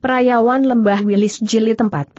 Perayawan Lembah Wilis Jilid 42.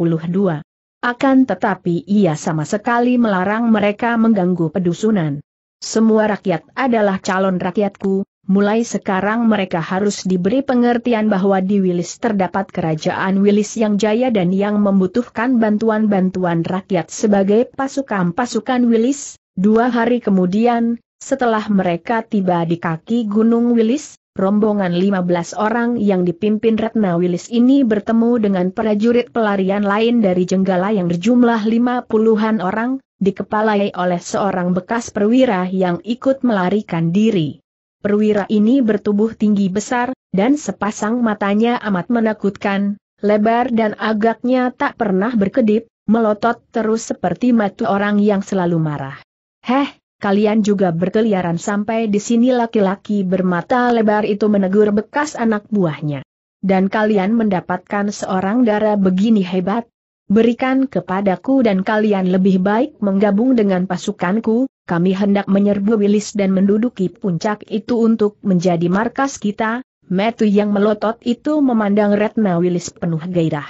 Akan tetapi ia sama sekali melarang mereka mengganggu pedusunan. Semua rakyat adalah calon rakyatku, mulai sekarang mereka harus diberi pengertian bahwa di Wilis terdapat kerajaan Wilis yang jaya dan yang membutuhkan bantuan-bantuan rakyat sebagai pasukan-pasukan Wilis. Dua hari kemudian, setelah mereka tiba di kaki Gunung Wilis, Rombongan 15 orang yang dipimpin Retna Wilis ini bertemu dengan prajurit pelarian lain dari Jenggala yang berjumlah lima puluhan orang, dikepalai oleh seorang bekas perwira yang ikut melarikan diri. Perwira ini bertubuh tinggi besar, dan sepasang matanya amat menakutkan, lebar dan agaknya tak pernah berkedip, melotot terus seperti mata orang yang selalu marah. Heh, kalian juga berkeliaran sampai di sini laki-laki bermata lebar itu menegur bekas anak buahnya. Dan kalian mendapatkan seorang darah begini hebat? Berikan kepadaku dan kalian lebih baik menggabung dengan pasukanku, kami hendak menyerbu Wilis dan menduduki puncak itu untuk menjadi markas kita, Metu yang melotot itu memandang Retna Wilis penuh gairah.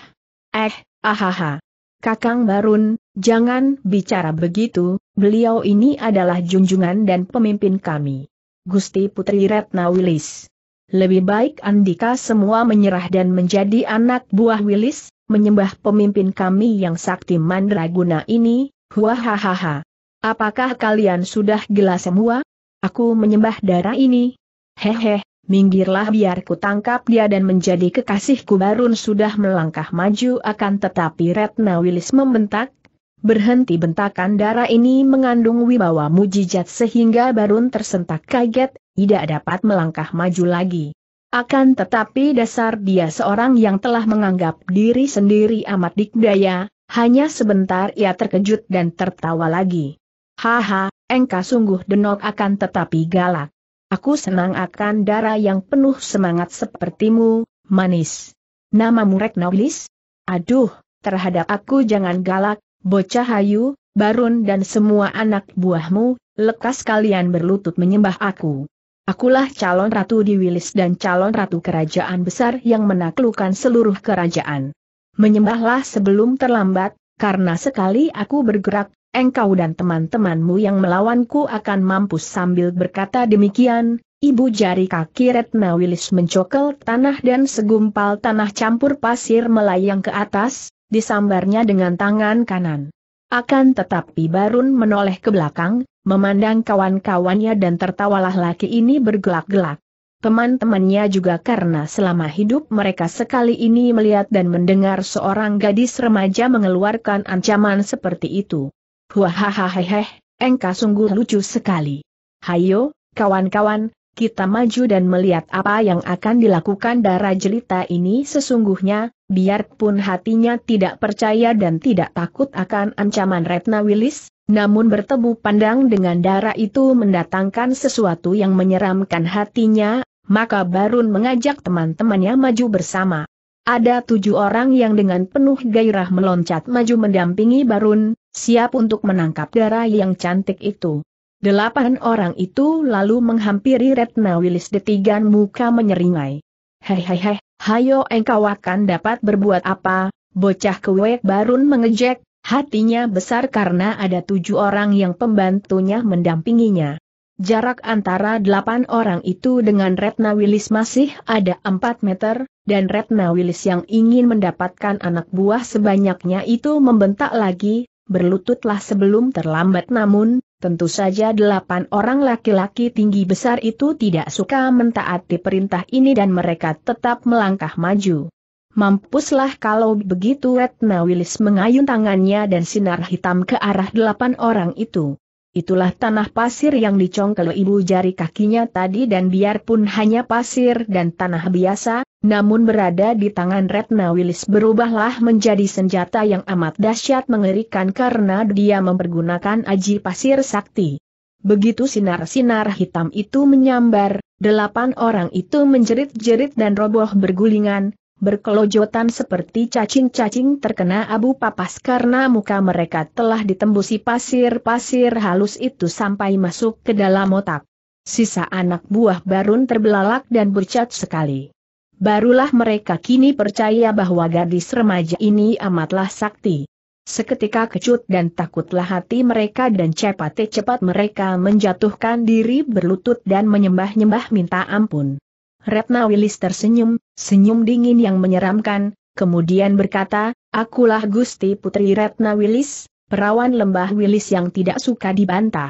Eh, ahaha. Kakang Barun, jangan bicara begitu, beliau ini adalah junjungan dan pemimpin kami. Gusti Putri Retna Wilis. Lebih baik Andika semua menyerah dan menjadi anak buah Wilis, menyembah pemimpin kami yang sakti mandraguna ini, huahahaha. Apakah kalian sudah gila semua? Aku menyembah darah ini. Hehe, minggirlah biar ku tangkap dia dan menjadi kekasihku Barun sudah melangkah maju akan tetapi Retna Wilis membentak, Berhenti bentakan darah ini mengandung wibawa mujizat sehingga Barun tersentak kaget, tidak dapat melangkah maju lagi. Akan tetapi dasar dia seorang yang telah menganggap diri sendiri amat dikdaya, hanya sebentar ia terkejut dan tertawa lagi. Haha, engkau sungguh denok akan tetapi galak. Aku senang akan darah yang penuh semangat sepertimu, manis. Namamu Reknoblis? Aduh, terhadap aku jangan galak, Bocah Hayu, Barun dan semua anak buahmu, lekas kalian berlutut menyembah aku. Akulah calon ratu di Wilis dan calon ratu kerajaan besar yang menaklukkan seluruh kerajaan. Menyembahlah sebelum terlambat, karena sekali aku bergerak, engkau dan teman-temanmu yang melawanku akan mampus sambil berkata demikian, Ibu jari kaki Retna Wilis mencokel tanah dan segumpal tanah campur pasir melayang ke atas, disambarnya dengan tangan kanan. Akan tetapi Barun menoleh ke belakang, memandang kawan-kawannya dan tertawalah laki ini bergelak-gelak. Teman-temannya juga karena selama hidup mereka sekali ini melihat dan mendengar seorang gadis remaja mengeluarkan ancaman seperti itu. Huahahaheheh, engkau sungguh lucu sekali. Hayo, kawan-kawan, kita maju dan melihat apa yang akan dilakukan darah jelita ini sesungguhnya, biarpun hatinya tidak percaya dan tidak takut akan ancaman Retna Wilis, namun bertemu pandang dengan darah itu mendatangkan sesuatu yang menyeramkan hatinya, maka Barun mengajak teman-temannya maju bersama. Ada tujuh orang yang dengan penuh gairah meloncat maju mendampingi Barun, siap untuk menangkap darah yang cantik itu. Delapan orang itu lalu menghampiri Retna Wilis detigan muka menyeringai. Hei hei hei, hayo engkau akan dapat berbuat apa, bocah kewek barun mengejek, hatinya besar karena ada tujuh orang yang pembantunya mendampinginya. Jarak antara delapan orang itu dengan Retna Wilis masih ada empat meter, dan Retna Wilis yang ingin mendapatkan anak buah sebanyaknya itu membentak lagi, berlututlah sebelum terlambat namun, Tentu saja delapan orang laki-laki tinggi besar itu tidak suka mentaati perintah ini dan mereka tetap melangkah maju. Mampuslah kalau begitu Retna Willis mengayun tangannya dan sinar hitam ke arah delapan orang itu itulah tanah pasir yang dicongkel ibu jari kakinya tadi dan biarpun hanya pasir dan tanah biasa, namun berada di tangan Retna Wilis berubahlah menjadi senjata yang amat dahsyat mengerikan karena dia mempergunakan aji pasir sakti. Begitu sinar-sinar hitam itu menyambar, delapan orang itu menjerit-jerit dan roboh bergulingan, berkelojotan seperti cacing-cacing terkena abu papas karena muka mereka telah ditembusi pasir-pasir halus itu sampai masuk ke dalam otak. Sisa anak buah Barun terbelalak dan bercat sekali. Barulah mereka kini percaya bahwa gadis remaja ini amatlah sakti. Seketika kecut dan takutlah hati mereka dan cepat-cepat mereka menjatuhkan diri berlutut dan menyembah-nyembah minta ampun. Retna Wilis tersenyum, senyum dingin yang menyeramkan, kemudian berkata, Akulah Gusti Putri Retna Wilis, perawan lembah Wilis yang tidak suka dibantah.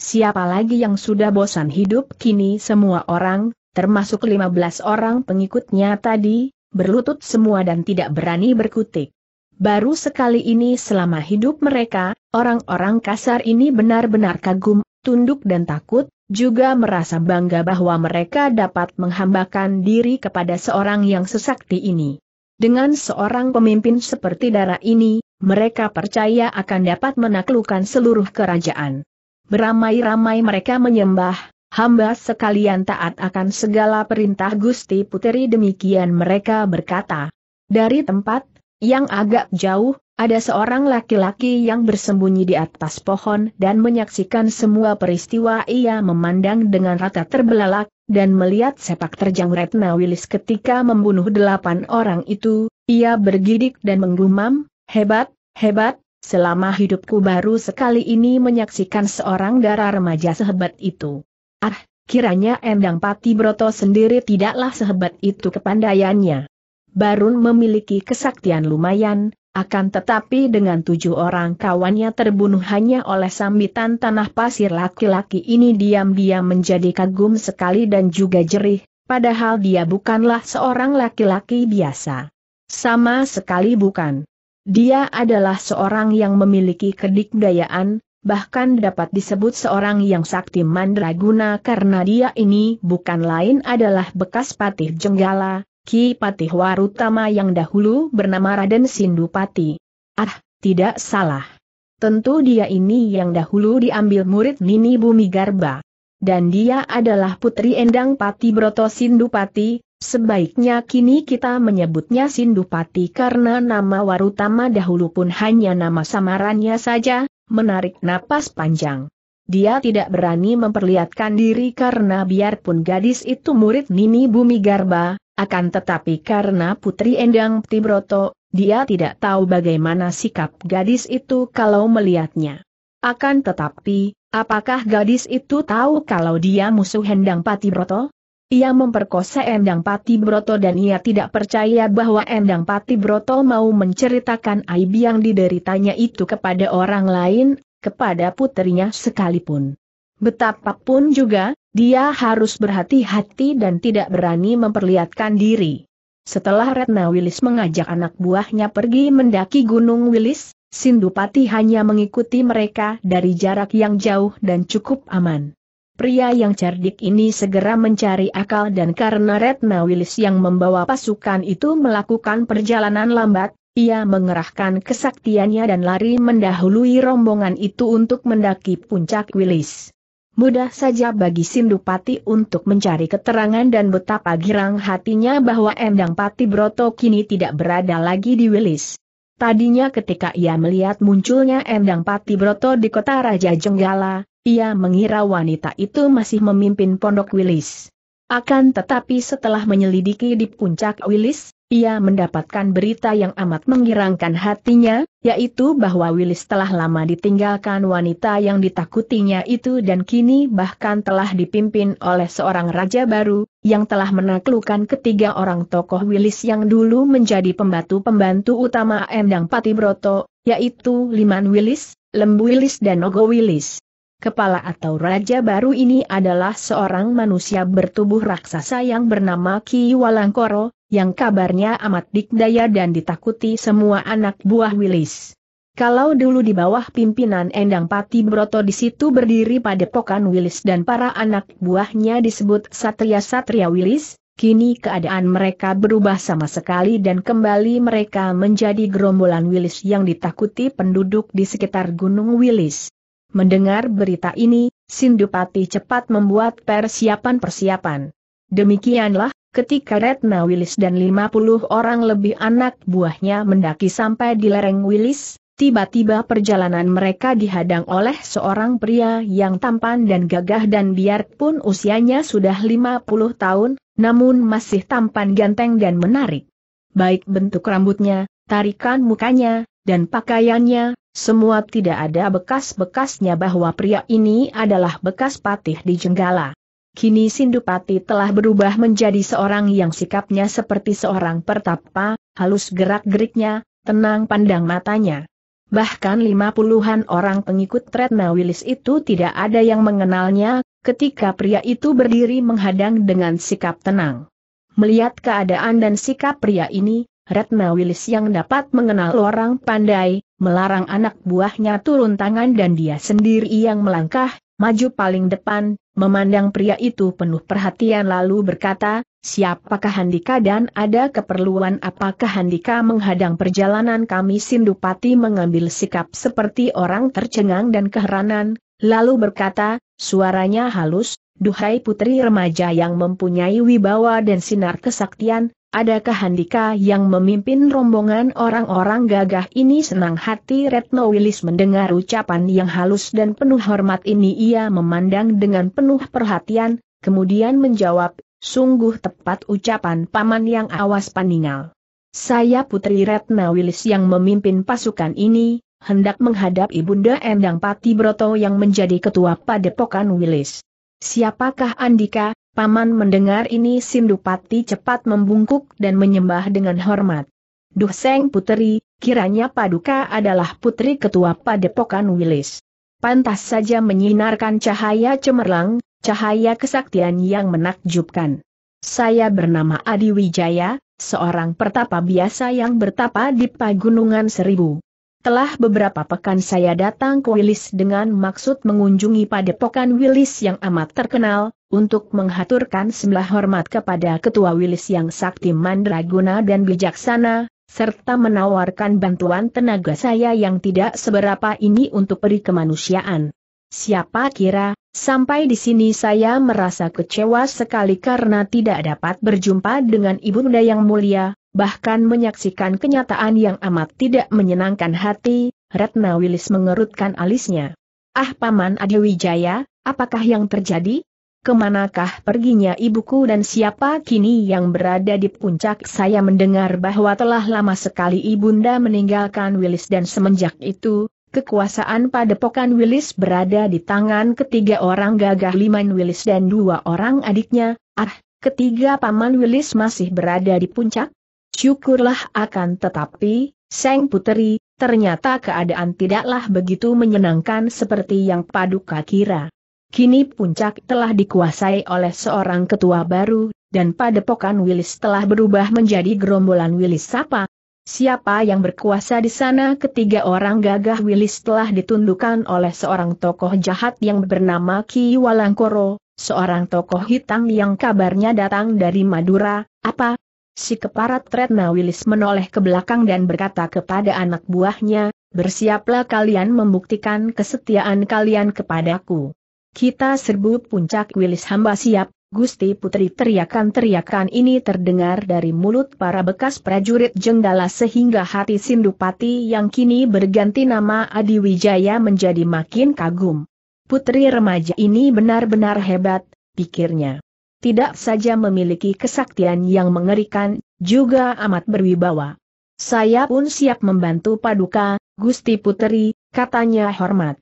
Siapa lagi yang sudah bosan hidup kini semua orang, termasuk 15 orang pengikutnya tadi, berlutut semua dan tidak berani berkutik. Baru sekali ini selama hidup mereka, orang-orang kasar ini benar-benar kagum, tunduk dan takut, juga merasa bangga bahwa mereka dapat menghambakan diri kepada seorang yang sesakti ini. Dengan seorang pemimpin seperti Dara ini, mereka percaya akan dapat menaklukkan seluruh kerajaan. Beramai-ramai mereka menyembah, hamba sekalian taat akan segala perintah Gusti Puteri demikian mereka berkata. Dari tempat yang agak jauh, ada seorang laki-laki yang bersembunyi di atas pohon dan menyaksikan semua peristiwa ia memandang dengan rata terbelalak, dan melihat sepak terjang Retna Wilis ketika membunuh delapan orang itu, ia bergidik dan menggumam, hebat, hebat, selama hidupku baru sekali ini menyaksikan seorang darah remaja sehebat itu. Ah, kiranya Endang Pati Broto sendiri tidaklah sehebat itu kepandaiannya. Barun memiliki kesaktian lumayan, akan tetapi dengan tujuh orang kawannya terbunuh hanya oleh sambitan tanah pasir laki-laki ini diam-diam menjadi kagum sekali dan juga jerih, padahal dia bukanlah seorang laki-laki biasa. Sama sekali bukan. Dia adalah seorang yang memiliki kedikdayaan, bahkan dapat disebut seorang yang sakti mandraguna karena dia ini bukan lain adalah bekas patih Jenggala, Ki Patih Warutama yang dahulu bernama Raden Sindupati. Ah, tidak salah. Tentu dia ini yang dahulu diambil murid Nini Bumi Garba. Dan dia adalah putri Endang Pati Broto Sindupati, sebaiknya kini kita menyebutnya Sindupati karena nama Warutama dahulu pun hanya nama samarannya saja, menarik napas panjang. Dia tidak berani memperlihatkan diri karena biarpun gadis itu murid Nini Bumi Garba, akan tetapi karena Putri Endang Tibroto, dia tidak tahu bagaimana sikap gadis itu kalau melihatnya. Akan tetapi, apakah gadis itu tahu kalau dia musuh Endang Patibroto? Ia memperkosa Endang Patibroto dan ia tidak percaya bahwa Endang Patibroto mau menceritakan aib yang dideritanya itu kepada orang lain, kepada putrinya sekalipun. Betapapun juga, dia harus berhati-hati dan tidak berani memperlihatkan diri. Setelah Retna Wilis mengajak anak buahnya pergi mendaki Gunung Wilis, Sindupati hanya mengikuti mereka dari jarak yang jauh dan cukup aman. Pria yang cerdik ini segera mencari akal dan karena Retna Wilis yang membawa pasukan itu melakukan perjalanan lambat, ia mengerahkan kesaktiannya dan lari mendahului rombongan itu untuk mendaki puncak Wilis. Mudah saja bagi Sindupati untuk mencari keterangan dan betapa girang hatinya bahwa Endang Pati Broto kini tidak berada lagi di Wilis. Tadinya ketika ia melihat munculnya Endang Pati Broto di kota Raja Jenggala, ia mengira wanita itu masih memimpin pondok Wilis. Akan tetapi setelah menyelidiki di puncak Wilis, ia mendapatkan berita yang amat mengirangkan hatinya, yaitu bahwa Willis telah lama ditinggalkan wanita yang ditakutinya itu dan kini bahkan telah dipimpin oleh seorang raja baru, yang telah menaklukkan ketiga orang tokoh Willis yang dulu menjadi pembantu-pembantu utama Endang Broto, yaitu Liman Willis, Lembu Willis dan Ogo Willis. Kepala atau raja baru ini adalah seorang manusia bertubuh raksasa yang bernama Ki Walangkoro, yang kabarnya amat dikdaya dan ditakuti semua anak buah Wilis. Kalau dulu di bawah pimpinan Endang Pati Broto di situ berdiri pokan Wilis dan para anak buahnya disebut Satria-Satria Wilis, kini keadaan mereka berubah sama sekali dan kembali mereka menjadi gerombolan Wilis yang ditakuti penduduk di sekitar Gunung Wilis. Mendengar berita ini, Sindupati cepat membuat persiapan-persiapan. Demikianlah, ketika Retna Willis dan 50 orang lebih anak buahnya mendaki sampai di lereng Willis, tiba-tiba perjalanan mereka dihadang oleh seorang pria yang tampan dan gagah dan biarpun usianya sudah 50 tahun, namun masih tampan ganteng dan menarik. Baik bentuk rambutnya, tarikan mukanya, dan pakaiannya, semua tidak ada bekas-bekasnya bahwa pria ini adalah bekas patih di Jenggala. Kini Sindupati telah berubah menjadi seorang yang sikapnya seperti seorang pertapa, halus gerak-geriknya, tenang pandang matanya. Bahkan lima puluhan orang pengikut Retna Wilis itu tidak ada yang mengenalnya, ketika pria itu berdiri menghadang dengan sikap tenang. Melihat keadaan dan sikap pria ini, Retna Wilis yang dapat mengenal orang pandai, melarang anak buahnya turun tangan dan dia sendiri yang melangkah, maju paling depan, memandang pria itu penuh perhatian lalu berkata, siapakah Handika dan ada keperluan apakah Handika menghadang perjalanan kami Sindupati mengambil sikap seperti orang tercengang dan keheranan, lalu berkata, suaranya halus, duhai putri remaja yang mempunyai wibawa dan sinar kesaktian, Adakah Handika yang memimpin rombongan orang-orang gagah ini senang hati Retno Wilis mendengar ucapan yang halus dan penuh hormat ini ia memandang dengan penuh perhatian, kemudian menjawab, sungguh tepat ucapan paman yang awas paningal. Saya Putri Retno Wilis yang memimpin pasukan ini, hendak menghadap Ibunda Endang Pati Broto yang menjadi ketua padepokan Wilis. Siapakah Andika, Paman mendengar ini Sindupati cepat membungkuk dan menyembah dengan hormat. Duh Seng Puteri, kiranya Paduka adalah putri ketua Padepokan Wilis. Pantas saja menyinarkan cahaya cemerlang, cahaya kesaktian yang menakjubkan. Saya bernama Adi Wijaya, seorang pertapa biasa yang bertapa di Pagunungan Seribu. Telah beberapa pekan saya datang ke Wilis dengan maksud mengunjungi padepokan Wilis yang amat terkenal, untuk menghaturkan sembah hormat kepada Ketua Wilis yang sakti mandraguna dan bijaksana, serta menawarkan bantuan tenaga saya yang tidak seberapa ini untuk peri kemanusiaan. Siapa kira, sampai di sini saya merasa kecewa sekali karena tidak dapat berjumpa dengan Ibunda yang mulia, bahkan menyaksikan kenyataan yang amat tidak menyenangkan hati, Ratna Wilis mengerutkan alisnya. Ah Paman Adewijaya, apakah yang terjadi? kemanakah perginya ibuku dan siapa kini yang berada di puncak saya mendengar bahwa telah lama sekali ibunda meninggalkan Willis dan semenjak itu, kekuasaan padepokan Willis berada di tangan ketiga orang gagah Liman Willis dan dua orang adiknya, ah, ketiga paman Willis masih berada di puncak? Syukurlah akan tetapi, Seng Puteri, ternyata keadaan tidaklah begitu menyenangkan seperti yang paduka kira. Kini puncak telah dikuasai oleh seorang ketua baru, dan padepokan Willis telah berubah menjadi gerombolan Willis. Sapa. Siapa yang berkuasa di sana ketiga orang gagah Willis telah ditundukkan oleh seorang tokoh jahat yang bernama Ki Walangkoro, seorang tokoh hitam yang kabarnya datang dari Madura, apa? Si keparat Tretna Willis menoleh ke belakang dan berkata kepada anak buahnya, bersiaplah kalian membuktikan kesetiaan kalian kepadaku. Kita serbu puncak Wilis hamba siap, Gusti Putri teriakan-teriakan ini terdengar dari mulut para bekas prajurit Jenggala sehingga hati Sindupati yang kini berganti nama Adi Wijaya menjadi makin kagum. Putri remaja ini benar-benar hebat, pikirnya. Tidak saja memiliki kesaktian yang mengerikan, juga amat berwibawa. Saya pun siap membantu Paduka, Gusti Putri, katanya hormat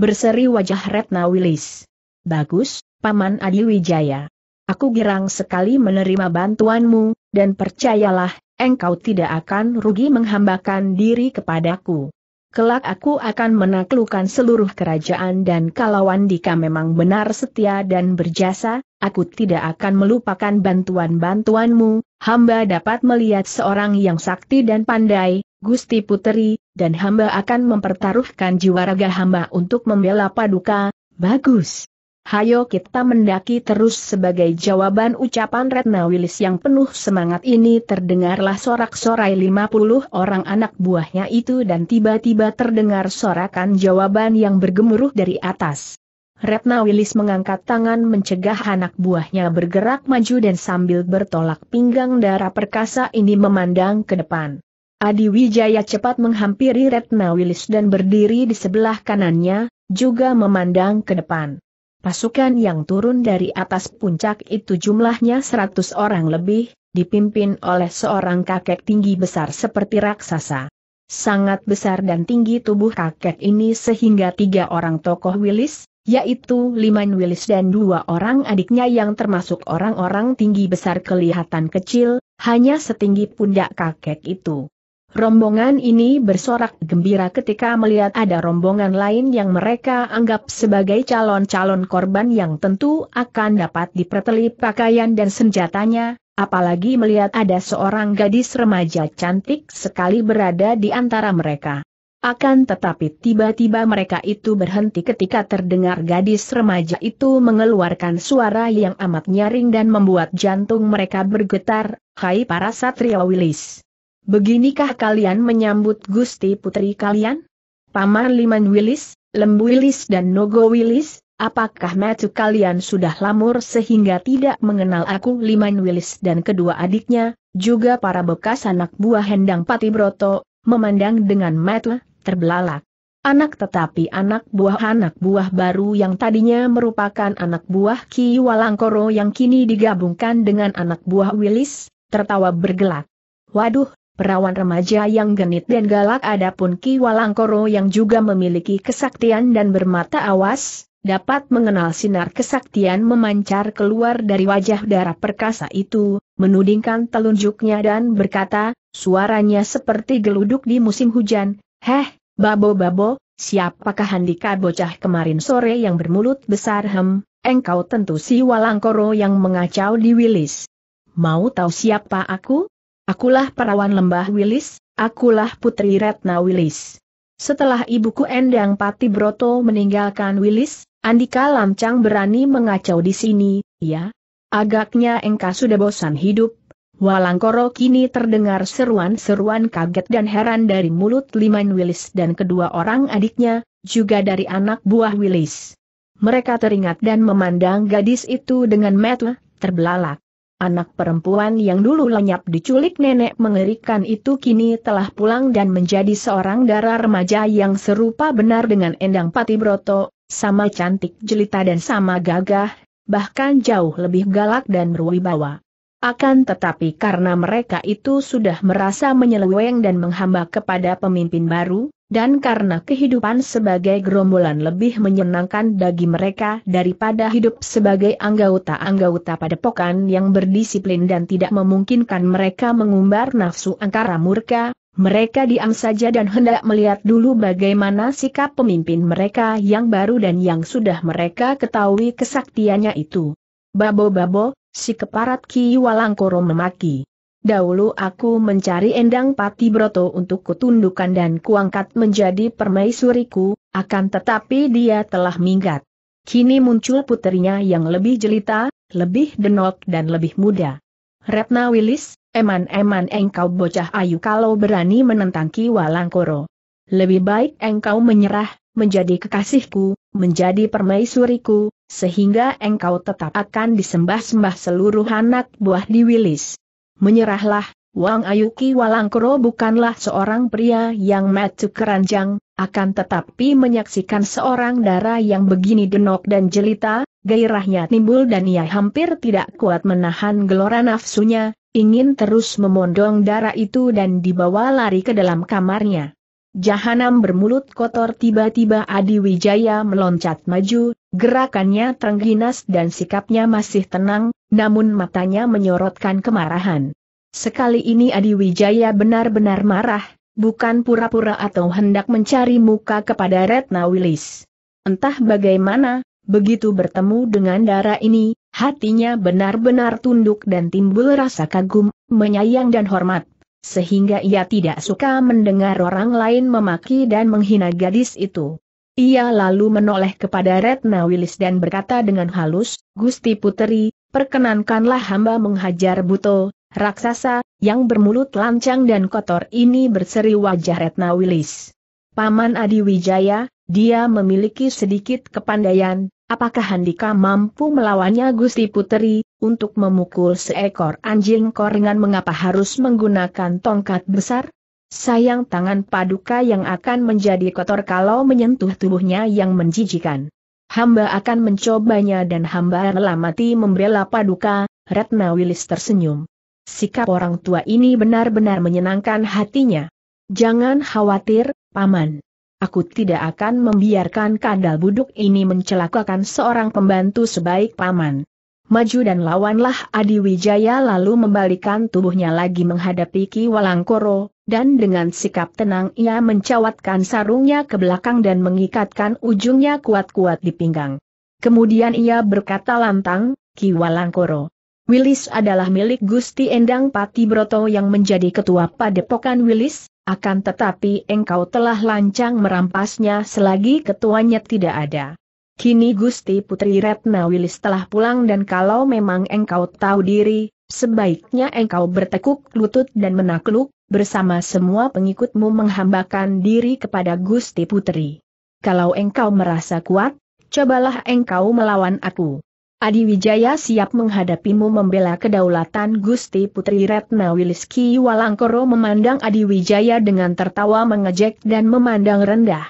berseri wajah Retna Wilis. Bagus, Paman Adi Wijaya. Aku girang sekali menerima bantuanmu, dan percayalah, engkau tidak akan rugi menghambakan diri kepadaku. Kelak aku akan menaklukkan seluruh kerajaan dan kalau Wandika memang benar setia dan berjasa, aku tidak akan melupakan bantuan-bantuanmu, hamba dapat melihat seorang yang sakti dan pandai, Gusti Puteri, dan hamba akan mempertaruhkan jiwa raga hamba untuk membela Paduka, bagus. Hayo kita mendaki terus sebagai jawaban ucapan Retna Wilis yang penuh semangat ini terdengarlah sorak-sorai 50 orang anak buahnya itu dan tiba-tiba terdengar sorakan jawaban yang bergemuruh dari atas. Retna Wilis mengangkat tangan mencegah anak buahnya bergerak maju dan sambil bertolak pinggang darah perkasa ini memandang ke depan. Adi Wijaya cepat menghampiri Retna Wilis dan berdiri di sebelah kanannya, juga memandang ke depan. Pasukan yang turun dari atas puncak itu jumlahnya seratus orang lebih, dipimpin oleh seorang kakek tinggi besar seperti raksasa. Sangat besar dan tinggi tubuh kakek ini sehingga tiga orang tokoh Wilis, yaitu Liman Wilis dan dua orang adiknya yang termasuk orang-orang tinggi besar kelihatan kecil, hanya setinggi pundak kakek itu. Rombongan ini bersorak gembira ketika melihat ada rombongan lain yang mereka anggap sebagai calon-calon korban yang tentu akan dapat diperteli pakaian dan senjatanya, apalagi melihat ada seorang gadis remaja cantik sekali berada di antara mereka. Akan tetapi tiba-tiba mereka itu berhenti ketika terdengar gadis remaja itu mengeluarkan suara yang amat nyaring dan membuat jantung mereka bergetar, hai para satria wilis. Beginikah kalian menyambut Gusti Putri kalian? Paman Liman Wilis, Lembu Wilis dan Nogo Wilis, apakah metu kalian sudah lamur sehingga tidak mengenal aku Liman Wilis dan kedua adiknya, juga para bekas anak buah Hendang pati broto memandang dengan mata terbelalak. Anak tetapi anak buah-anak buah baru yang tadinya merupakan anak buah Ki Walangkoro yang kini digabungkan dengan anak buah Wilis, tertawa bergelak. Waduh, perawan remaja yang genit dan galak adapun Ki Walangkoro yang juga memiliki kesaktian dan bermata awas, dapat mengenal sinar kesaktian memancar keluar dari wajah darah perkasa itu, menudingkan telunjuknya dan berkata, suaranya seperti geluduk di musim hujan, Heh, babo-babo, siapakah handika bocah kemarin sore yang bermulut besar hem, engkau tentu si Walangkoro yang mengacau di Wilis. Mau tahu siapa aku? Akulah perawan lembah Wilis, akulah putri Retna Wilis. Setelah ibuku Endang Pati Broto meninggalkan Wilis, Andika Lamcang berani mengacau di sini, ya? Agaknya engkau sudah bosan hidup. Walangkoro kini terdengar seruan-seruan kaget dan heran dari mulut Liman Wilis dan kedua orang adiknya, juga dari anak buah Wilis. Mereka teringat dan memandang gadis itu dengan metu, terbelalak. Anak perempuan yang dulu lenyap diculik nenek mengerikan itu kini telah pulang dan menjadi seorang darah remaja yang serupa benar dengan Endang Patibroto, sama cantik jelita dan sama gagah, bahkan jauh lebih galak dan berwibawa. Akan tetapi karena mereka itu sudah merasa menyeleweng dan menghamba kepada pemimpin baru, dan karena kehidupan sebagai gerombolan lebih menyenangkan bagi mereka daripada hidup sebagai anggota-anggota padepokan yang berdisiplin dan tidak memungkinkan mereka mengumbar nafsu angkara murka, mereka diam saja dan hendak melihat dulu bagaimana sikap pemimpin mereka yang baru dan yang sudah mereka ketahui kesaktiannya itu. Babo-babo, si keparat Ki Walangkoro memaki. Dahulu aku mencari Endang Pati Broto untuk kutundukan dan kuangkat menjadi permaisuriku, akan tetapi dia telah minggat. Kini muncul putrinya yang lebih jelita, lebih denok dan lebih muda. Retna Wilis, eman-eman engkau bocah ayu kalau berani menentang Ki Walangkoro. Lebih baik engkau menyerah, menjadi kekasihku, menjadi permaisuriku, sehingga engkau tetap akan disembah-sembah seluruh anak buah di Wilis. Menyerahlah, Wang Ayuki Walangkro bukanlah seorang pria yang matu keranjang, akan tetapi menyaksikan seorang darah yang begini denok dan jelita, gairahnya timbul dan ia hampir tidak kuat menahan gelora nafsunya, ingin terus memondong darah itu dan dibawa lari ke dalam kamarnya. Jahanam bermulut kotor tiba-tiba Adi Wijaya meloncat maju, gerakannya terengginas dan sikapnya masih tenang, namun matanya menyorotkan kemarahan. Sekali ini Adi Wijaya benar-benar marah, bukan pura-pura atau hendak mencari muka kepada Retna Wilis. Entah bagaimana, begitu bertemu dengan darah ini, hatinya benar-benar tunduk dan timbul rasa kagum, menyayang dan hormat sehingga ia tidak suka mendengar orang lain memaki dan menghina gadis itu. Ia lalu menoleh kepada Retna Wilis dan berkata dengan halus, Gusti Puteri, perkenankanlah hamba menghajar Buto, raksasa, yang bermulut lancang dan kotor ini berseri wajah Retna Wilis. Paman Adi Wijaya, dia memiliki sedikit kepandaian, Apakah Handika mampu melawannya Gusti Puteri, untuk memukul seekor anjing korengan mengapa harus menggunakan tongkat besar? Sayang tangan paduka yang akan menjadi kotor kalau menyentuh tubuhnya yang menjijikan. Hamba akan mencobanya dan hamba rela mati membela paduka, Ratna Wilis tersenyum. Sikap orang tua ini benar-benar menyenangkan hatinya. Jangan khawatir, Paman. Aku tidak akan membiarkan kadal buduk ini mencelakakan seorang pembantu sebaik paman. Maju dan lawanlah Adi Wijaya lalu membalikan tubuhnya lagi menghadapi Ki Walangkoro, dan dengan sikap tenang ia mencawatkan sarungnya ke belakang dan mengikatkan ujungnya kuat-kuat di pinggang. Kemudian ia berkata lantang, Ki Walangkoro, Wilis adalah milik Gusti Endang Pati Broto yang menjadi ketua padepokan Wilis, akan tetapi engkau telah lancang merampasnya selagi ketuanya tidak ada. Kini Gusti Putri Retna Wilis telah pulang dan kalau memang engkau tahu diri, sebaiknya engkau bertekuk lutut dan menakluk, bersama semua pengikutmu menghambakan diri kepada Gusti Putri. Kalau engkau merasa kuat, cobalah engkau melawan aku. Adi Wijaya siap menghadapimu membela kedaulatan Gusti Putri Retna Wiliski Walangkoro memandang Adi Wijaya dengan tertawa mengejek dan memandang rendah.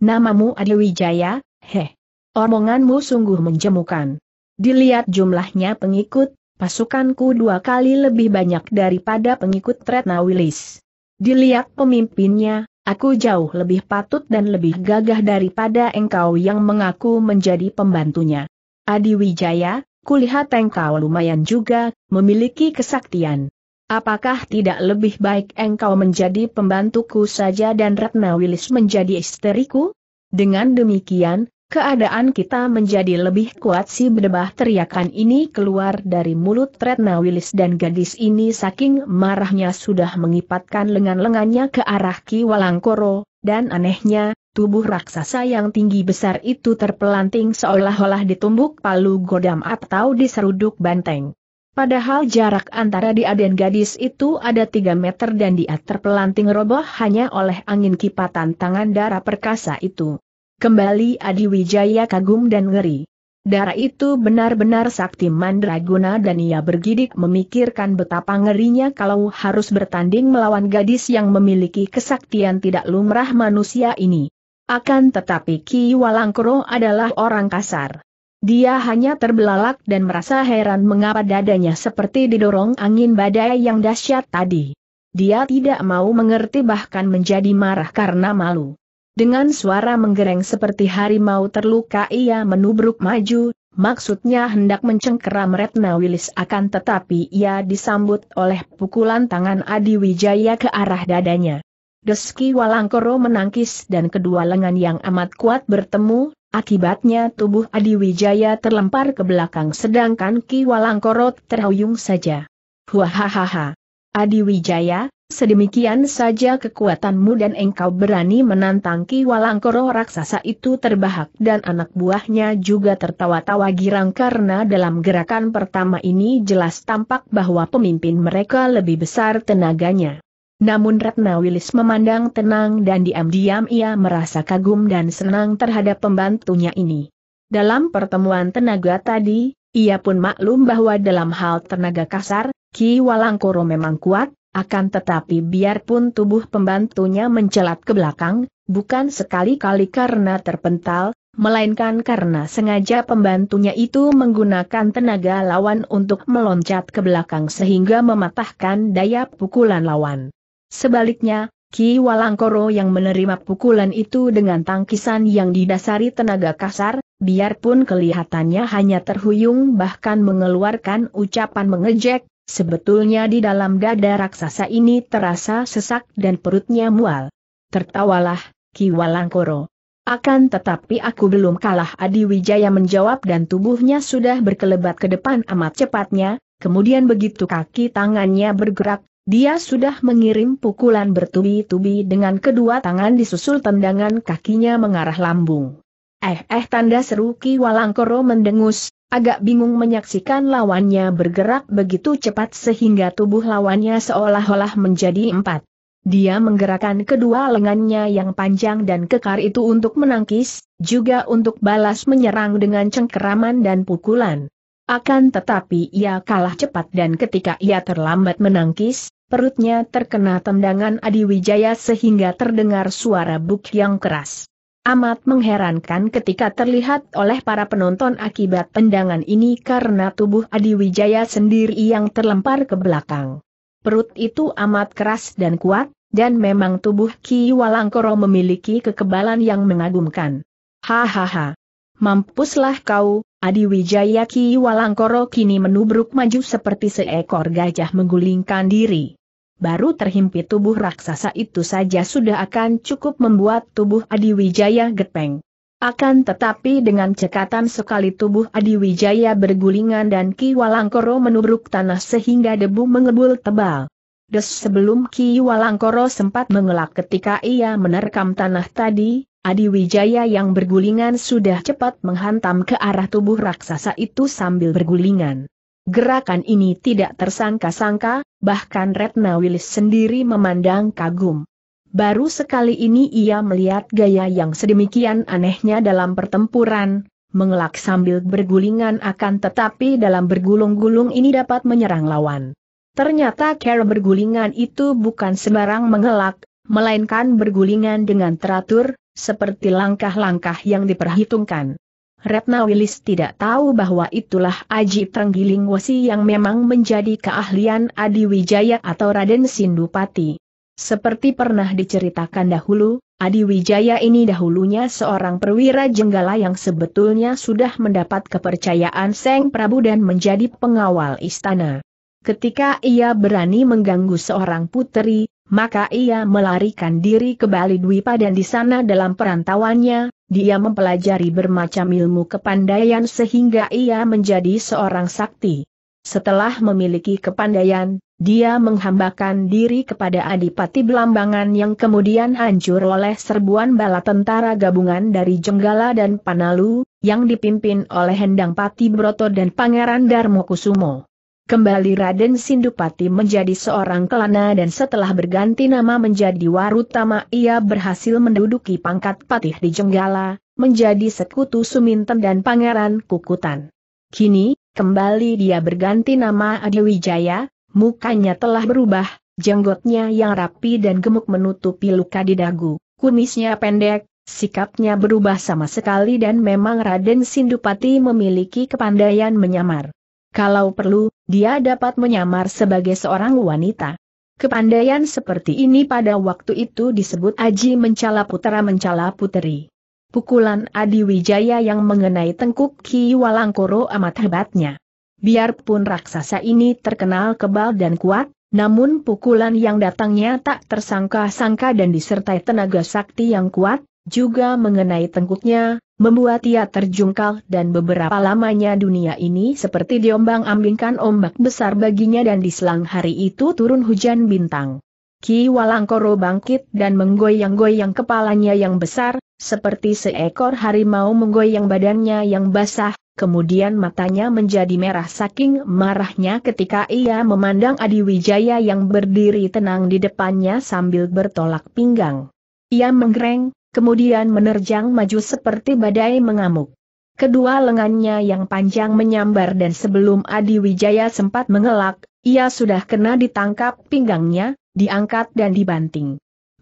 Namamu Adi Wijaya, heh. Omonganmu sungguh menjemukan. Dilihat jumlahnya pengikut, pasukanku dua kali lebih banyak daripada pengikut Retna Wilis. Dilihat pemimpinnya, aku jauh lebih patut dan lebih gagah daripada engkau yang mengaku menjadi pembantunya. Adi Wijaya, kulihat engkau lumayan juga, memiliki kesaktian. Apakah tidak lebih baik engkau menjadi pembantuku saja dan Ratna Wilis menjadi istriku? Dengan demikian, keadaan kita menjadi lebih kuat si bedebah teriakan ini keluar dari mulut Ratna Wilis dan gadis ini saking marahnya sudah mengipatkan lengan-lengannya ke arah Ki Walangkoro, dan anehnya, Tubuh raksasa yang tinggi besar itu terpelanting seolah-olah ditumbuk palu godam atau diseruduk banteng. Padahal jarak antara dia dan gadis itu ada 3 meter dan dia terpelanting roboh hanya oleh angin kipatan tangan darah perkasa itu. Kembali Adi Wijaya kagum dan ngeri. Darah itu benar-benar sakti mandraguna dan ia bergidik memikirkan betapa ngerinya kalau harus bertanding melawan gadis yang memiliki kesaktian tidak lumrah manusia ini. Akan tetapi Ki Walangkro adalah orang kasar. Dia hanya terbelalak dan merasa heran mengapa dadanya seperti didorong angin badai yang dahsyat tadi. Dia tidak mau mengerti bahkan menjadi marah karena malu. Dengan suara menggereng seperti harimau terluka ia menubruk maju, maksudnya hendak mencengkeram Retna Wilis akan tetapi ia disambut oleh pukulan tangan Adi Wijaya ke arah dadanya. Deski Walangkoro menangkis dan kedua lengan yang amat kuat bertemu, akibatnya tubuh Adi Wijaya terlempar ke belakang sedangkan Ki Walangkoro terhuyung saja. Huahahaha. Adi Wijaya, sedemikian saja kekuatanmu dan engkau berani menantang Ki Walangkoro raksasa itu terbahak dan anak buahnya juga tertawa-tawa girang karena dalam gerakan pertama ini jelas tampak bahwa pemimpin mereka lebih besar tenaganya. Namun Ratna Wilis memandang tenang dan diam-diam ia merasa kagum dan senang terhadap pembantunya ini. Dalam pertemuan tenaga tadi, ia pun maklum bahwa dalam hal tenaga kasar, Ki Walangkoro memang kuat, akan tetapi biarpun tubuh pembantunya mencelat ke belakang, bukan sekali-kali karena terpental, melainkan karena sengaja pembantunya itu menggunakan tenaga lawan untuk meloncat ke belakang sehingga mematahkan daya pukulan lawan. Sebaliknya, Ki Walangkoro yang menerima pukulan itu dengan tangkisan yang didasari tenaga kasar, biarpun kelihatannya hanya terhuyung bahkan mengeluarkan ucapan mengejek, sebetulnya di dalam dada raksasa ini terasa sesak dan perutnya mual. Tertawalah, Ki Walangkoro. Akan tetapi aku belum kalah Adi Wijaya menjawab dan tubuhnya sudah berkelebat ke depan amat cepatnya, kemudian begitu kaki tangannya bergerak, dia sudah mengirim pukulan bertubi-tubi dengan kedua tangan disusul tendangan kakinya mengarah lambung. Eh eh tanda seru Ki Walangkoro mendengus, agak bingung menyaksikan lawannya bergerak begitu cepat sehingga tubuh lawannya seolah-olah menjadi empat. Dia menggerakkan kedua lengannya yang panjang dan kekar itu untuk menangkis, juga untuk balas menyerang dengan cengkeraman dan pukulan. Akan tetapi ia kalah cepat dan ketika ia terlambat menangkis, perutnya terkena tendangan Adi Wijaya sehingga terdengar suara buk yang keras. Amat mengherankan ketika terlihat oleh para penonton akibat tendangan ini karena tubuh Adi Wijaya sendiri yang terlempar ke belakang. Perut itu amat keras dan kuat, dan memang tubuh Ki Walangkoro memiliki kekebalan yang mengagumkan. Hahaha. Mampuslah kau, Adi Wijaya Ki Walangkoro kini menubruk maju seperti seekor gajah menggulingkan diri. Baru terhimpit tubuh raksasa itu saja sudah akan cukup membuat tubuh Adi Wijaya gepeng. Akan tetapi dengan cekatan sekali tubuh Adi Wijaya bergulingan dan Ki Walangkoro menubruk tanah sehingga debu mengebul tebal. Des sebelum Ki Walangkoro sempat mengelak ketika ia menerkam tanah tadi, Adi Wijaya yang bergulingan sudah cepat menghantam ke arah tubuh raksasa itu sambil bergulingan. Gerakan ini tidak tersangka-sangka, bahkan Retna Wilis sendiri memandang kagum. Baru sekali ini ia melihat gaya yang sedemikian anehnya dalam pertempuran, mengelak sambil bergulingan akan tetapi dalam bergulung-gulung ini dapat menyerang lawan. Ternyata cara bergulingan itu bukan sembarang mengelak, melainkan bergulingan dengan teratur, seperti langkah-langkah yang diperhitungkan. Retna Wilis tidak tahu bahwa itulah Aji Tenggiling Wesi yang memang menjadi keahlian Adi Wijaya atau Raden Sindupati. Seperti pernah diceritakan dahulu, Adi Wijaya ini dahulunya seorang perwira jenggala yang sebetulnya sudah mendapat kepercayaan Seng Prabu dan menjadi pengawal istana. Ketika ia berani mengganggu seorang putri, maka ia melarikan diri ke Bali Dwipa dan di sana dalam perantauannya, dia mempelajari bermacam ilmu kepandaian sehingga ia menjadi seorang sakti. Setelah memiliki kepandaian, dia menghambakan diri kepada Adipati Belambangan yang kemudian hancur oleh serbuan bala tentara gabungan dari Jenggala dan Panalu, yang dipimpin oleh Hendang Pati Broto dan Pangeran Darmo Kusumo. Kembali Raden Sindupati menjadi seorang kelana dan setelah berganti nama menjadi Warutama ia berhasil menduduki pangkat patih di Jenggala, menjadi sekutu Suminten dan Pangeran Kukutan. Kini, kembali dia berganti nama Adiwijaya, mukanya telah berubah, jenggotnya yang rapi dan gemuk menutupi luka di dagu, kumisnya pendek, sikapnya berubah sama sekali dan memang Raden Sindupati memiliki kepandaian menyamar. Kalau perlu, dia dapat menyamar sebagai seorang wanita. Kepandaian seperti ini pada waktu itu disebut Aji Mencala Putera Mencala Puteri. Pukulan Adi Wijaya yang mengenai tengkuk Ki Walangkoro amat hebatnya. Biarpun raksasa ini terkenal kebal dan kuat, namun pukulan yang datangnya tak tersangka-sangka dan disertai tenaga sakti yang kuat, juga mengenai tengkuknya, membuat ia terjungkal dan beberapa lamanya dunia ini seperti diombang ambingkan ombak besar baginya dan di selang hari itu turun hujan bintang. Ki Walangkoro bangkit dan menggoyang-goyang kepalanya yang besar, seperti seekor harimau menggoyang badannya yang basah, kemudian matanya menjadi merah saking marahnya ketika ia memandang Adi Wijaya yang berdiri tenang di depannya sambil bertolak pinggang. Ia menggereng, kemudian menerjang maju seperti badai mengamuk. Kedua lengannya yang panjang menyambar dan sebelum Adi Wijaya sempat mengelak, ia sudah kena ditangkap pinggangnya, diangkat dan dibanting.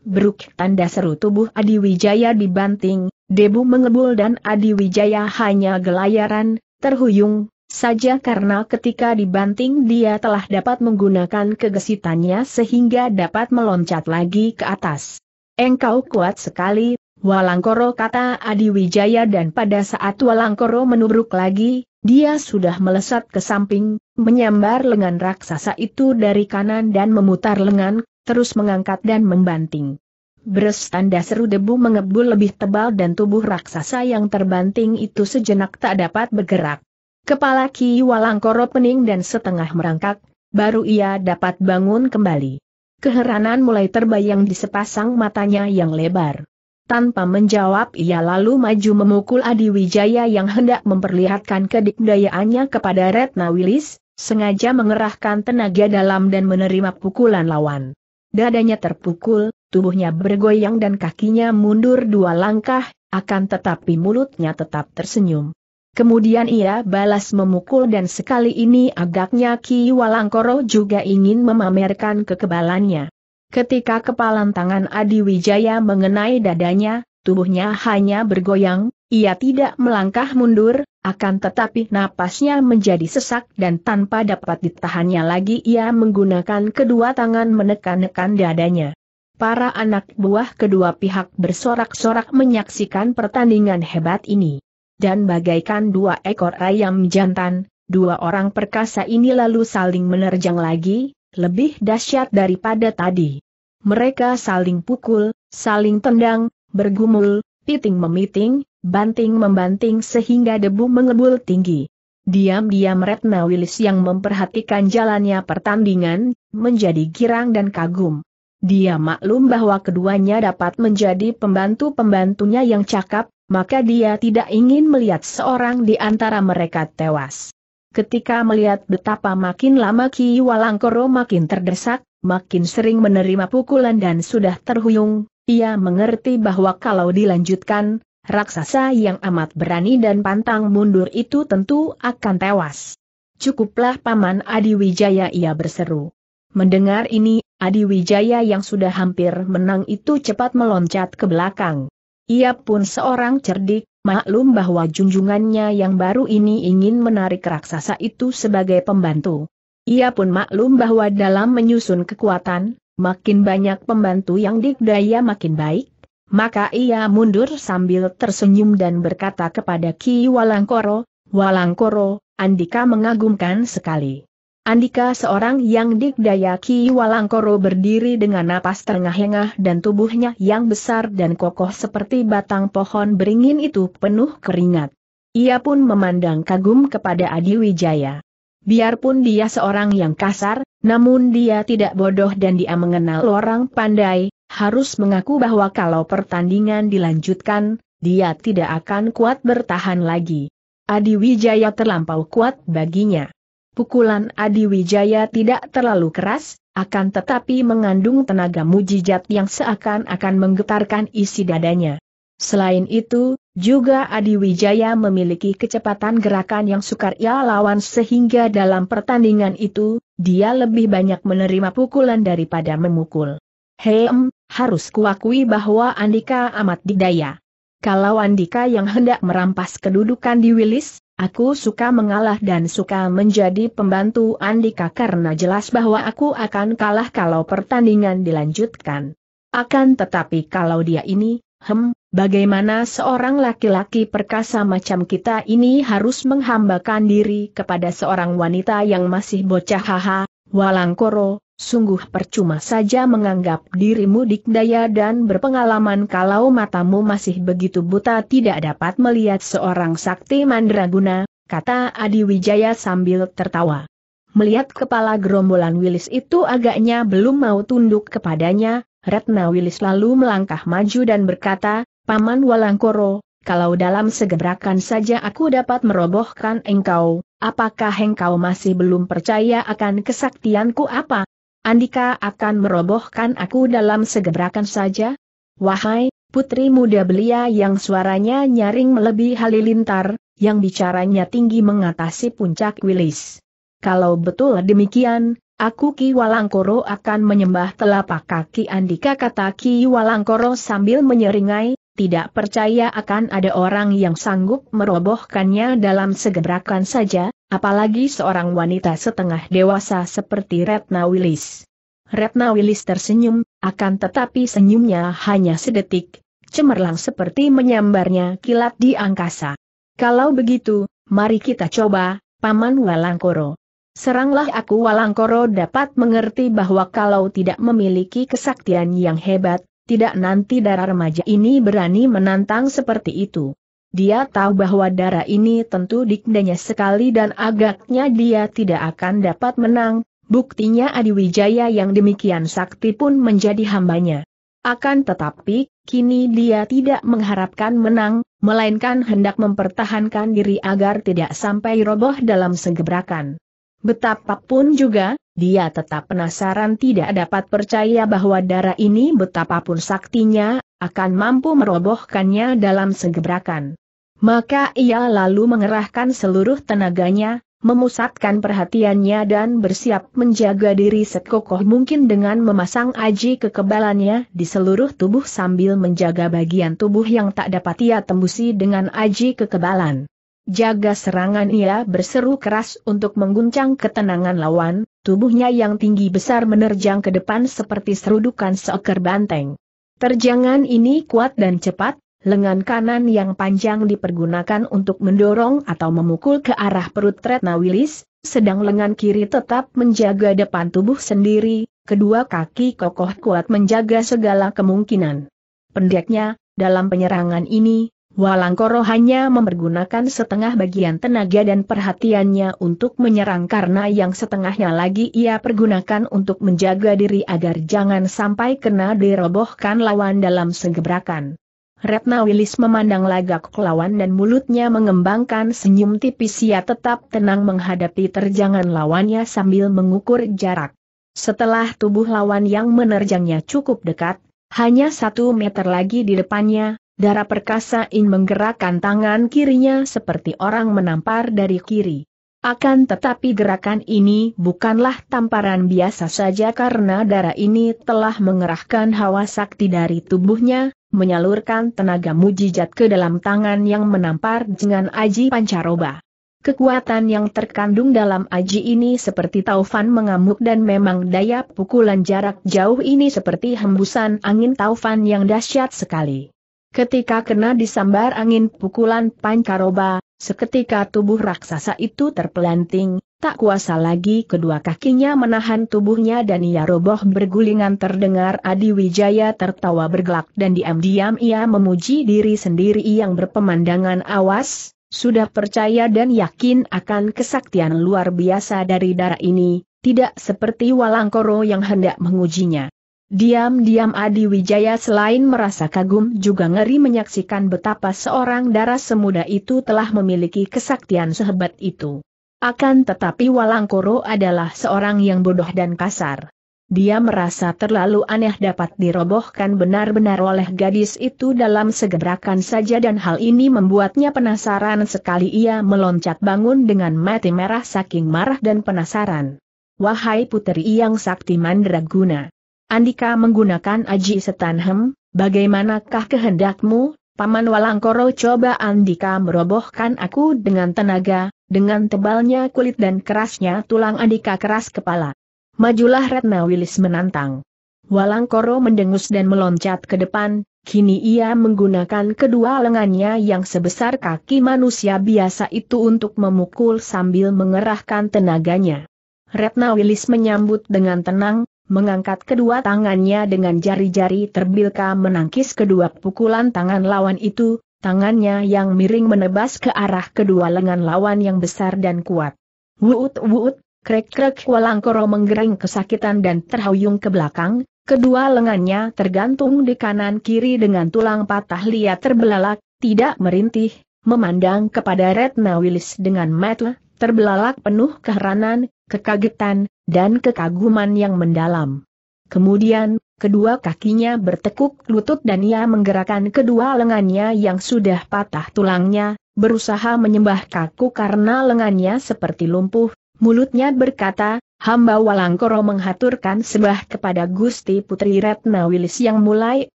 Bruk tanda seru tubuh Adi Wijaya dibanting, debu mengebul dan Adi Wijaya hanya gelayaran, terhuyung, saja karena ketika dibanting dia telah dapat menggunakan kegesitannya sehingga dapat meloncat lagi ke atas. Engkau kuat sekali, Walangkoro kata Adi Wijaya dan pada saat Walangkoro menubruk lagi, dia sudah melesat ke samping, menyambar lengan raksasa itu dari kanan dan memutar lengan, terus mengangkat dan membanting. Beres tanda seru debu mengebul lebih tebal dan tubuh raksasa yang terbanting itu sejenak tak dapat bergerak. Kepala Ki Walangkoro pening dan setengah merangkak, baru ia dapat bangun kembali. Keheranan mulai terbayang di sepasang matanya yang lebar. Tanpa menjawab ia lalu maju memukul Adi Wijaya yang hendak memperlihatkan kedikdayaannya kepada Retna Wilis, sengaja mengerahkan tenaga dalam dan menerima pukulan lawan. Dadanya terpukul, tubuhnya bergoyang dan kakinya mundur dua langkah, akan tetapi mulutnya tetap tersenyum. Kemudian ia balas memukul dan sekali ini agaknya Ki Walangkoro juga ingin memamerkan kekebalannya. Ketika kepalan tangan Adi Wijaya mengenai dadanya, tubuhnya hanya bergoyang, ia tidak melangkah mundur, akan tetapi napasnya menjadi sesak dan tanpa dapat ditahannya lagi ia menggunakan kedua tangan menekan-nekan dadanya. Para anak buah kedua pihak bersorak-sorak menyaksikan pertandingan hebat ini dan bagaikan dua ekor ayam jantan, dua orang perkasa ini lalu saling menerjang lagi, lebih dahsyat daripada tadi. Mereka saling pukul, saling tendang, bergumul, piting memiting, banting membanting sehingga debu mengebul tinggi. Diam-diam Retna Wilis yang memperhatikan jalannya pertandingan, menjadi girang dan kagum. Dia maklum bahwa keduanya dapat menjadi pembantu-pembantunya yang cakap, maka dia tidak ingin melihat seorang di antara mereka tewas. Ketika melihat betapa makin lama Ki Walangkoro makin terdesak, makin sering menerima pukulan dan sudah terhuyung, ia mengerti bahwa kalau dilanjutkan, raksasa yang amat berani dan pantang mundur itu tentu akan tewas. Cukuplah Paman Adi Wijaya ia berseru. Mendengar ini, Adi Wijaya yang sudah hampir menang itu cepat meloncat ke belakang. Ia pun seorang cerdik, maklum bahwa junjungannya yang baru ini ingin menarik raksasa itu sebagai pembantu. Ia pun maklum bahwa dalam menyusun kekuatan, makin banyak pembantu yang dikdaya makin baik, maka ia mundur sambil tersenyum dan berkata kepada Ki Walangkoro, Walangkoro, Andika mengagumkan sekali. Andika seorang yang digdaya Ki Walangkoro berdiri dengan napas terengah-engah dan tubuhnya yang besar dan kokoh seperti batang pohon beringin itu penuh keringat. Ia pun memandang kagum kepada Adi Wijaya. Biarpun dia seorang yang kasar, namun dia tidak bodoh dan dia mengenal orang pandai, harus mengaku bahwa kalau pertandingan dilanjutkan, dia tidak akan kuat bertahan lagi. Adi Wijaya terlampau kuat baginya. Pukulan Adi Wijaya tidak terlalu keras, akan tetapi mengandung tenaga mujijat yang seakan-akan menggetarkan isi dadanya. Selain itu, juga Adi Wijaya memiliki kecepatan gerakan yang sukar ia lawan sehingga dalam pertandingan itu, dia lebih banyak menerima pukulan daripada memukul. Hem, harus kuakui bahwa Andika amat didaya. Kalau Andika yang hendak merampas kedudukan di Wilis, Aku suka mengalah dan suka menjadi pembantu Andika karena jelas bahwa aku akan kalah kalau pertandingan dilanjutkan. Akan tetapi kalau dia ini, hem, bagaimana seorang laki-laki perkasa macam kita ini harus menghambakan diri kepada seorang wanita yang masih bocah haha, walangkoro, Sungguh percuma saja menganggap dirimu dikdaya dan berpengalaman kalau matamu masih begitu buta tidak dapat melihat seorang sakti mandraguna, kata Adi Wijaya sambil tertawa. Melihat kepala gerombolan Wilis itu agaknya belum mau tunduk kepadanya, Ratna Wilis lalu melangkah maju dan berkata, Paman Walangkoro, kalau dalam segebrakan saja aku dapat merobohkan engkau, apakah engkau masih belum percaya akan kesaktianku apa? Andika akan merobohkan aku dalam segebrakan saja? Wahai, putri muda belia yang suaranya nyaring melebihi halilintar, yang bicaranya tinggi mengatasi puncak wilis. Kalau betul demikian, aku Ki Walangkoro akan menyembah telapak kaki Andika kata Ki Walangkoro sambil menyeringai, tidak percaya akan ada orang yang sanggup merobohkannya dalam segebrakan saja, apalagi seorang wanita setengah dewasa seperti Retna Wilis. Retna Wilis tersenyum, akan tetapi senyumnya hanya sedetik, cemerlang seperti menyambarnya kilat di angkasa. Kalau begitu, mari kita coba, Paman Walangkoro. Seranglah aku Walangkoro dapat mengerti bahwa kalau tidak memiliki kesaktian yang hebat, tidak nanti darah remaja ini berani menantang seperti itu. Dia tahu bahwa darah ini tentu dikdanya sekali dan agaknya dia tidak akan dapat menang, buktinya Adi Wijaya yang demikian sakti pun menjadi hambanya. Akan tetapi, kini dia tidak mengharapkan menang, melainkan hendak mempertahankan diri agar tidak sampai roboh dalam segebrakan. Betapapun juga, dia tetap penasaran tidak dapat percaya bahwa darah ini betapapun saktinya, akan mampu merobohkannya dalam segebrakan. Maka ia lalu mengerahkan seluruh tenaganya, memusatkan perhatiannya dan bersiap menjaga diri sekokoh mungkin dengan memasang aji kekebalannya di seluruh tubuh sambil menjaga bagian tubuh yang tak dapat ia tembusi dengan aji kekebalan. Jaga serangan ia berseru keras untuk mengguncang ketenangan lawan, tubuhnya yang tinggi besar menerjang ke depan seperti serudukan seekor banteng. Terjangan ini kuat dan cepat, lengan kanan yang panjang dipergunakan untuk mendorong atau memukul ke arah perut Tretna Willis, sedang lengan kiri tetap menjaga depan tubuh sendiri, kedua kaki kokoh kuat menjaga segala kemungkinan. Pendeknya, dalam penyerangan ini, Walangkoro hanya mempergunakan setengah bagian tenaga dan perhatiannya untuk menyerang karena yang setengahnya lagi ia pergunakan untuk menjaga diri agar jangan sampai kena dirobohkan lawan dalam segebrakan. Retna Wilis memandang lagak lawan dan mulutnya mengembangkan senyum tipis ia tetap tenang menghadapi terjangan lawannya sambil mengukur jarak. Setelah tubuh lawan yang menerjangnya cukup dekat, hanya satu meter lagi di depannya, Dara perkasa In menggerakkan tangan kirinya seperti orang menampar dari kiri. Akan tetapi gerakan ini bukanlah tamparan biasa saja karena darah ini telah mengerahkan hawa sakti dari tubuhnya, menyalurkan tenaga mujizat ke dalam tangan yang menampar dengan Aji Pancaroba. Kekuatan yang terkandung dalam Aji ini seperti taufan mengamuk dan memang daya pukulan jarak jauh ini seperti hembusan angin taufan yang dahsyat sekali. Ketika kena disambar angin pukulan pancaroba, seketika tubuh raksasa itu terpelanting, tak kuasa lagi kedua kakinya menahan tubuhnya dan ia roboh bergulingan terdengar Adi Wijaya tertawa bergelak dan diam-diam ia memuji diri sendiri yang berpemandangan awas, sudah percaya dan yakin akan kesaktian luar biasa dari darah ini, tidak seperti Walangkoro yang hendak mengujinya. Diam-diam Adi Wijaya selain merasa kagum juga ngeri menyaksikan betapa seorang darah semuda itu telah memiliki kesaktian sehebat itu. Akan tetapi Walangkoro adalah seorang yang bodoh dan kasar. Dia merasa terlalu aneh dapat dirobohkan benar-benar oleh gadis itu dalam segerakan saja dan hal ini membuatnya penasaran sekali ia meloncat bangun dengan mati merah saking marah dan penasaran. Wahai puteri yang sakti mandraguna. Andika menggunakan Aji Setanhem, bagaimanakah kehendakmu, Paman Walangkoro coba Andika merobohkan aku dengan tenaga, dengan tebalnya kulit dan kerasnya tulang Andika keras kepala. Majulah Retna Wilis menantang. Walangkoro mendengus dan meloncat ke depan, kini ia menggunakan kedua lengannya yang sebesar kaki manusia biasa itu untuk memukul sambil mengerahkan tenaganya. Retna Wilis menyambut dengan tenang, mengangkat kedua tangannya dengan jari-jari terbilka menangkis kedua pukulan tangan lawan itu, tangannya yang miring menebas ke arah kedua lengan lawan yang besar dan kuat. Wuut wuut, krek-krek walangkoro menggering kesakitan dan terhuyung ke belakang, kedua lengannya tergantung di kanan-kiri dengan tulang patah liat terbelalak, tidak merintih, memandang kepada Retna Willis dengan mata terbelalak penuh keheranan, kekagetan, dan kekaguman yang mendalam. Kemudian, kedua kakinya bertekuk lutut dan ia menggerakkan kedua lengannya yang sudah patah tulangnya, berusaha menyembah kaku karena lengannya seperti lumpuh, mulutnya berkata, hamba Walangkoro menghaturkan sebah kepada Gusti Putri Retna Wilis yang mulai,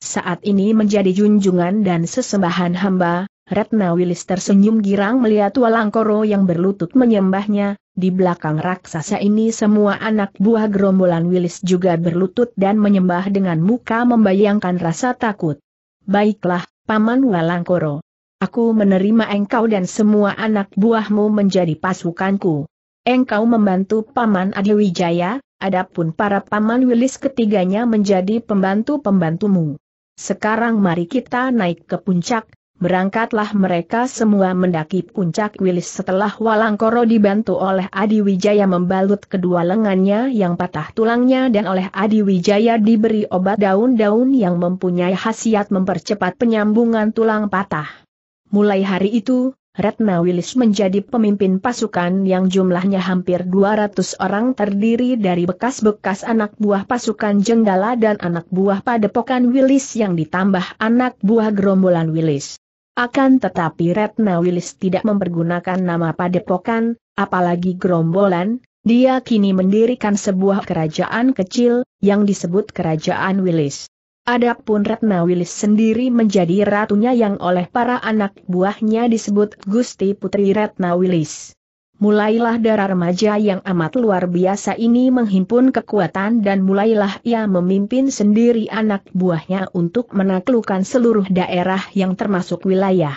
saat ini menjadi junjungan dan sesembahan hamba, Retna Wilis tersenyum girang melihat Walangkoro yang berlutut menyembahnya, di belakang raksasa ini semua anak buah gerombolan Wilis juga berlutut dan menyembah dengan muka membayangkan rasa takut. Baiklah, Paman Walangkoro. Aku menerima engkau dan semua anak buahmu menjadi pasukanku. Engkau membantu Paman Adiwijaya, adapun para Paman Wilis ketiganya menjadi pembantu-pembantumu. Sekarang mari kita naik ke puncak, Berangkatlah mereka semua mendaki puncak Wilis setelah Walangkoro dibantu oleh Adi Wijaya membalut kedua lengannya yang patah tulangnya dan oleh Adi Wijaya diberi obat daun-daun yang mempunyai khasiat mempercepat penyambungan tulang patah. Mulai hari itu, Retna Wilis menjadi pemimpin pasukan yang jumlahnya hampir 200 orang terdiri dari bekas-bekas anak buah pasukan Jenggala dan anak buah Padepokan Wilis yang ditambah anak buah gerombolan Wilis. Akan tetapi Retna Wilis tidak mempergunakan nama padepokan, apalagi gerombolan, dia kini mendirikan sebuah kerajaan kecil, yang disebut Kerajaan Wilis. Adapun Retna Wilis sendiri menjadi ratunya yang oleh para anak buahnya disebut Gusti Putri Retna Wilis mulailah darah remaja yang amat luar biasa ini menghimpun kekuatan dan mulailah ia memimpin sendiri anak buahnya untuk menaklukkan seluruh daerah yang termasuk wilayah.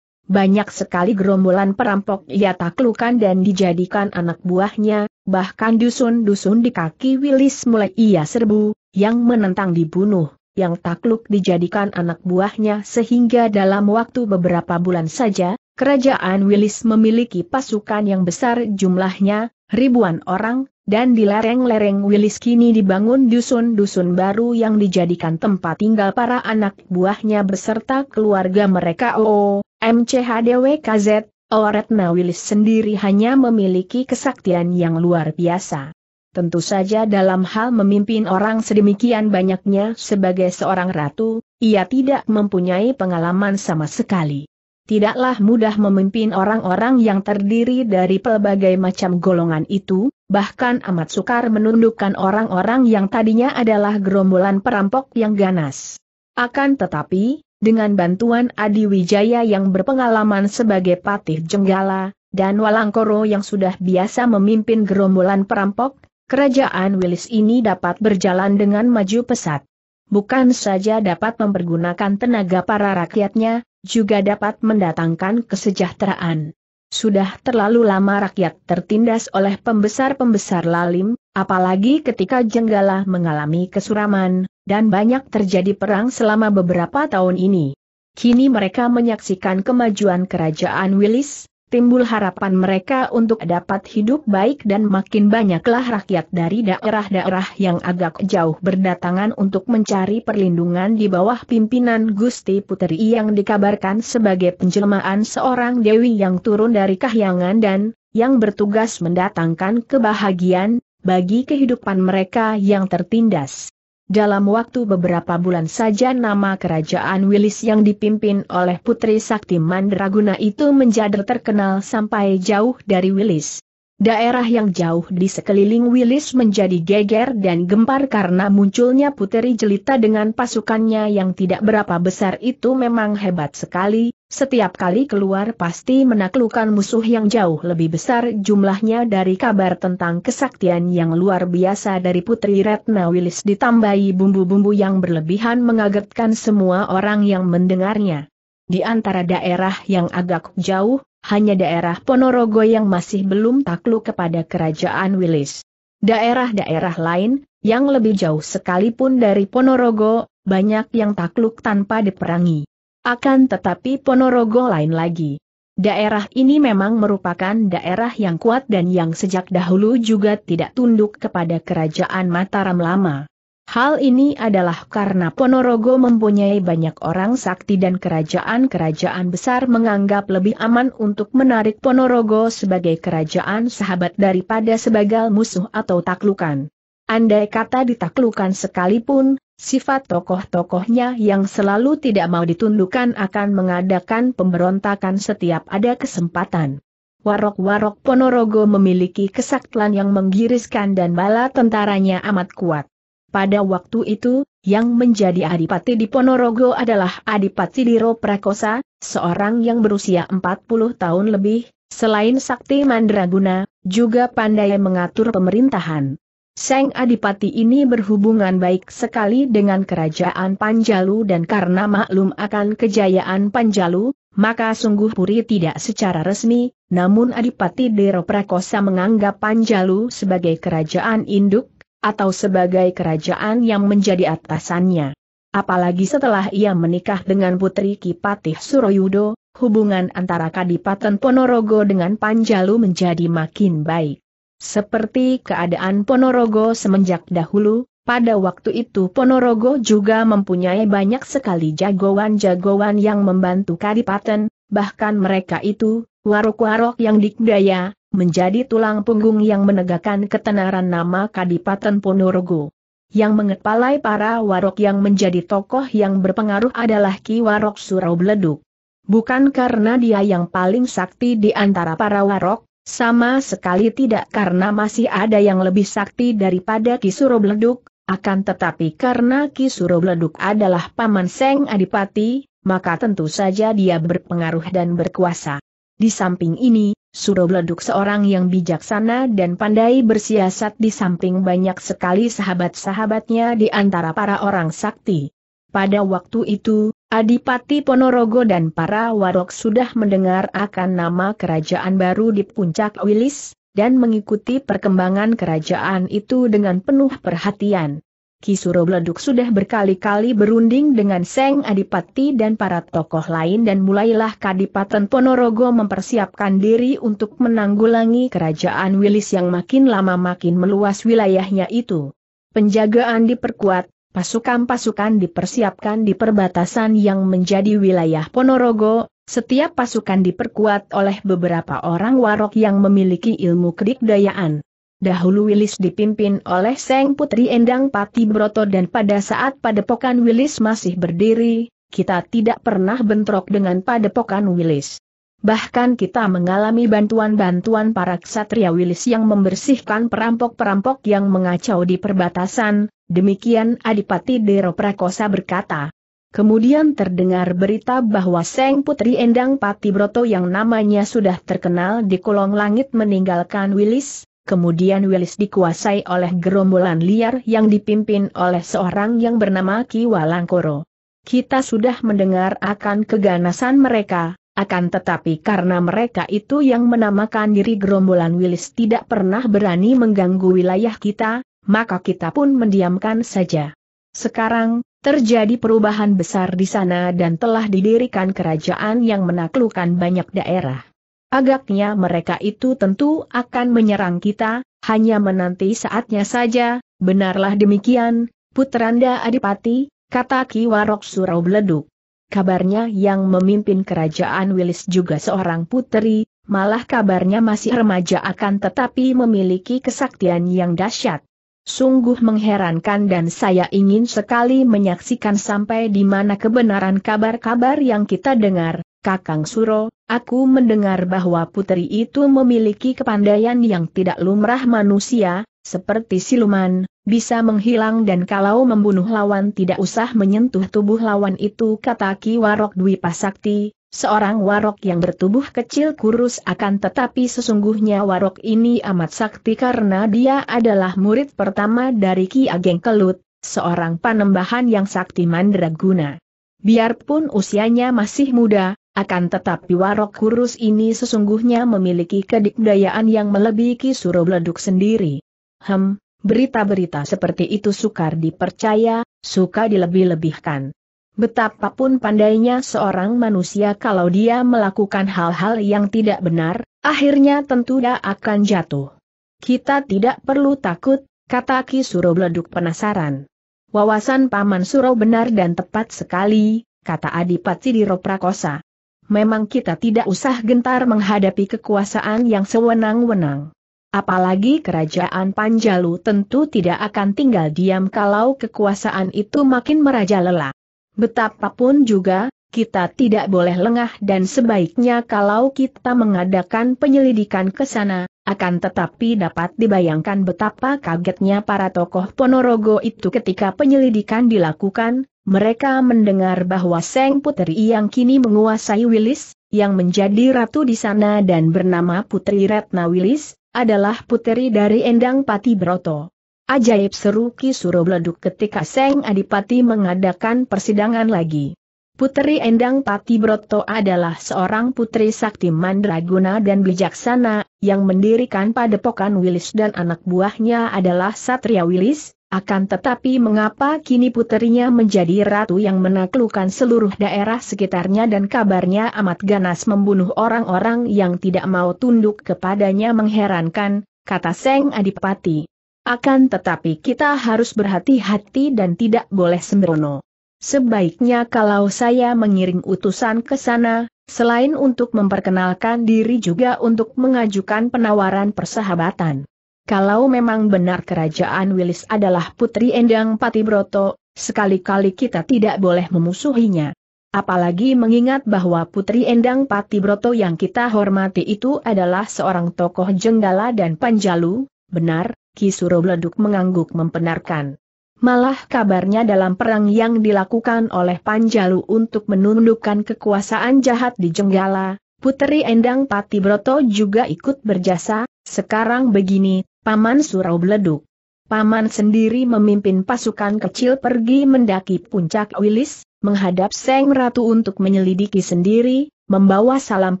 Banyak sekali gerombolan perampok ia taklukan dan dijadikan anak buahnya, bahkan dusun-dusun di kaki Wilis mulai ia serbu, yang menentang dibunuh, yang takluk dijadikan anak buahnya sehingga dalam waktu beberapa bulan saja, Kerajaan Wilis memiliki pasukan yang besar jumlahnya, ribuan orang, dan di lereng-lereng Wilis kini dibangun dusun-dusun baru yang dijadikan tempat tinggal para anak buahnya beserta keluarga mereka O. MCHDWKZ, Oretna Wilis sendiri hanya memiliki kesaktian yang luar biasa. Tentu saja dalam hal memimpin orang sedemikian banyaknya sebagai seorang ratu, ia tidak mempunyai pengalaman sama sekali tidaklah mudah memimpin orang-orang yang terdiri dari pelbagai macam golongan itu, bahkan amat sukar menundukkan orang-orang yang tadinya adalah gerombolan perampok yang ganas. Akan tetapi, dengan bantuan Adi Wijaya yang berpengalaman sebagai patih Jenggala, dan Walangkoro yang sudah biasa memimpin gerombolan perampok, kerajaan Wilis ini dapat berjalan dengan maju pesat. Bukan saja dapat mempergunakan tenaga para rakyatnya, juga dapat mendatangkan kesejahteraan. Sudah terlalu lama rakyat tertindas oleh pembesar-pembesar lalim, apalagi ketika Jenggala mengalami kesuraman, dan banyak terjadi perang selama beberapa tahun ini. Kini mereka menyaksikan kemajuan kerajaan Wilis, timbul harapan mereka untuk dapat hidup baik dan makin banyaklah rakyat dari daerah-daerah yang agak jauh berdatangan untuk mencari perlindungan di bawah pimpinan Gusti Puteri yang dikabarkan sebagai penjelmaan seorang dewi yang turun dari kahyangan dan yang bertugas mendatangkan kebahagiaan bagi kehidupan mereka yang tertindas. Dalam waktu beberapa bulan saja nama kerajaan Wilis yang dipimpin oleh Putri Sakti Mandraguna itu menjadi terkenal sampai jauh dari Wilis. Daerah yang jauh di sekeliling Wilis menjadi geger dan gempar karena munculnya Putri Jelita dengan pasukannya yang tidak berapa besar itu memang hebat sekali, setiap kali keluar pasti menaklukkan musuh yang jauh lebih besar jumlahnya dari kabar tentang kesaktian yang luar biasa dari Putri Retna Wilis ditambahi bumbu-bumbu yang berlebihan mengagetkan semua orang yang mendengarnya. Di antara daerah yang agak jauh, hanya daerah Ponorogo yang masih belum takluk kepada kerajaan Wilis. Daerah-daerah lain, yang lebih jauh sekalipun dari Ponorogo, banyak yang takluk tanpa diperangi. Akan tetapi Ponorogo lain lagi. Daerah ini memang merupakan daerah yang kuat dan yang sejak dahulu juga tidak tunduk kepada kerajaan Mataram lama. Hal ini adalah karena Ponorogo mempunyai banyak orang sakti dan kerajaan-kerajaan besar menganggap lebih aman untuk menarik Ponorogo sebagai kerajaan sahabat daripada sebagai musuh atau taklukan. Andai kata ditaklukan sekalipun, Sifat tokoh-tokohnya yang selalu tidak mau ditundukkan akan mengadakan pemberontakan setiap ada kesempatan. Warok-warok Ponorogo memiliki kesaktian yang menggiriskan dan bala tentaranya amat kuat. Pada waktu itu, yang menjadi adipati di Ponorogo adalah Adipati Diro Prakosa, seorang yang berusia 40 tahun lebih, selain sakti mandraguna, juga pandai mengatur pemerintahan. Seng Adipati ini berhubungan baik sekali dengan kerajaan Panjalu dan karena maklum akan kejayaan Panjalu, maka sungguh Puri tidak secara resmi, namun Adipati Dero Prakosa menganggap Panjalu sebagai kerajaan induk, atau sebagai kerajaan yang menjadi atasannya. Apalagi setelah ia menikah dengan putri Kipatih Suroyudo, hubungan antara Kadipaten Ponorogo dengan Panjalu menjadi makin baik. Seperti keadaan Ponorogo semenjak dahulu, pada waktu itu Ponorogo juga mempunyai banyak sekali jagoan-jagoan yang membantu kadipaten, bahkan mereka itu, warok-warok yang dikdaya, menjadi tulang punggung yang menegakkan ketenaran nama kadipaten Ponorogo. Yang mengepalai para warok yang menjadi tokoh yang berpengaruh adalah Ki Warok Surau Bleduk. Bukan karena dia yang paling sakti di antara para warok, sama sekali tidak karena masih ada yang lebih sakti daripada Kisuro Bleduk, akan tetapi karena Kisuro Bleduk adalah paman Seng Adipati, maka tentu saja dia berpengaruh dan berkuasa. Di samping ini, Surobleduk seorang yang bijaksana dan pandai bersiasat di samping banyak sekali sahabat-sahabatnya di antara para orang sakti. Pada waktu itu, Adipati Ponorogo dan para warok sudah mendengar akan nama kerajaan baru di puncak Wilis, dan mengikuti perkembangan kerajaan itu dengan penuh perhatian. Kisuro Bleduk sudah berkali-kali berunding dengan Seng Adipati dan para tokoh lain dan mulailah Kadipaten Ponorogo mempersiapkan diri untuk menanggulangi kerajaan Wilis yang makin lama makin meluas wilayahnya itu. Penjagaan diperkuat, pasukan-pasukan dipersiapkan di perbatasan yang menjadi wilayah Ponorogo, setiap pasukan diperkuat oleh beberapa orang warok yang memiliki ilmu kedikdayaan. Dahulu Wilis dipimpin oleh Seng Putri Endang Pati Broto dan pada saat padepokan Wilis masih berdiri, kita tidak pernah bentrok dengan padepokan Wilis. Bahkan kita mengalami bantuan-bantuan para ksatria wilis yang membersihkan perampok-perampok yang mengacau di perbatasan, demikian Adipati Dero Prakosa berkata. Kemudian terdengar berita bahwa Seng Putri Endang Pati Broto yang namanya sudah terkenal di kolong langit meninggalkan Wilis, kemudian Wilis dikuasai oleh gerombolan liar yang dipimpin oleh seorang yang bernama Ki Walangkoro. Kita sudah mendengar akan keganasan mereka, akan tetapi karena mereka itu yang menamakan diri gerombolan Wilis tidak pernah berani mengganggu wilayah kita, maka kita pun mendiamkan saja. Sekarang, terjadi perubahan besar di sana dan telah didirikan kerajaan yang menaklukkan banyak daerah. Agaknya mereka itu tentu akan menyerang kita, hanya menanti saatnya saja, benarlah demikian, Putranda Adipati, kata Ki Warok Surau Beleduk kabarnya yang memimpin kerajaan Wilis juga seorang putri, malah kabarnya masih remaja akan tetapi memiliki kesaktian yang dahsyat. Sungguh mengherankan dan saya ingin sekali menyaksikan sampai di mana kebenaran kabar-kabar yang kita dengar, Kakang Suro, aku mendengar bahwa putri itu memiliki kepandaian yang tidak lumrah manusia, seperti siluman, bisa menghilang dan kalau membunuh lawan tidak usah menyentuh tubuh lawan itu kata Ki Warok Dwi Pasakti, seorang warok yang bertubuh kecil kurus akan tetapi sesungguhnya warok ini amat sakti karena dia adalah murid pertama dari Ki Ageng Kelut, seorang panembahan yang sakti mandraguna. Biarpun usianya masih muda, akan tetapi warok kurus ini sesungguhnya memiliki kedikdayaan yang melebihi suro Surobleduk sendiri. Hem, berita-berita seperti itu sukar dipercaya, suka dilebih-lebihkan. Betapapun pandainya seorang manusia kalau dia melakukan hal-hal yang tidak benar, akhirnya tentu dia akan jatuh. Kita tidak perlu takut, kata Ki Suro Bleduk penasaran. Wawasan Paman Suro benar dan tepat sekali, kata Adipati Diro Prakosa. Memang kita tidak usah gentar menghadapi kekuasaan yang sewenang-wenang. Apalagi kerajaan Panjalu tentu tidak akan tinggal diam kalau kekuasaan itu makin merajalela. Betapapun juga, kita tidak boleh lengah dan sebaiknya kalau kita mengadakan penyelidikan ke sana, akan tetapi dapat dibayangkan betapa kagetnya para tokoh Ponorogo itu ketika penyelidikan dilakukan, mereka mendengar bahwa Seng Putri yang kini menguasai Wilis, yang menjadi ratu di sana dan bernama Putri Retna Wilis, adalah puteri dari Endang Pati Broto. Ajaib seru Ki Surobleduk ketika Seng Adipati mengadakan persidangan lagi. Puteri Endang Pati Broto adalah seorang putri sakti mandraguna dan bijaksana, yang mendirikan padepokan Wilis dan anak buahnya adalah Satria Wilis, akan tetapi mengapa kini puterinya menjadi ratu yang menaklukkan seluruh daerah sekitarnya dan kabarnya amat ganas membunuh orang-orang yang tidak mau tunduk kepadanya mengherankan, kata Seng Adipati. Akan tetapi kita harus berhati-hati dan tidak boleh sembrono. Sebaiknya kalau saya mengiring utusan ke sana, selain untuk memperkenalkan diri juga untuk mengajukan penawaran persahabatan. Kalau memang benar kerajaan Wilis adalah putri Endang Patibroto, sekali-kali kita tidak boleh memusuhinya. Apalagi mengingat bahwa putri Endang Patibroto yang kita hormati itu adalah seorang tokoh Jenggala dan Panjalu, benar, Kisuro Bleduk mengangguk membenarkan. Malah kabarnya dalam perang yang dilakukan oleh Panjalu untuk menundukkan kekuasaan jahat di Jenggala, putri Endang Patibroto juga ikut berjasa, sekarang begini, Paman Surau Beleduk. Paman sendiri memimpin pasukan kecil pergi mendaki puncak Wilis, menghadap Seng Ratu untuk menyelidiki sendiri, membawa salam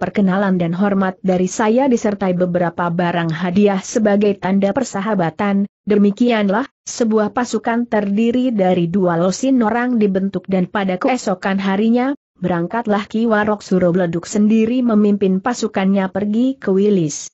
perkenalan dan hormat dari saya disertai beberapa barang hadiah sebagai tanda persahabatan, demikianlah, sebuah pasukan terdiri dari dua losin orang dibentuk dan pada keesokan harinya, berangkatlah Ki Warok Surobleduk sendiri memimpin pasukannya pergi ke Wilis.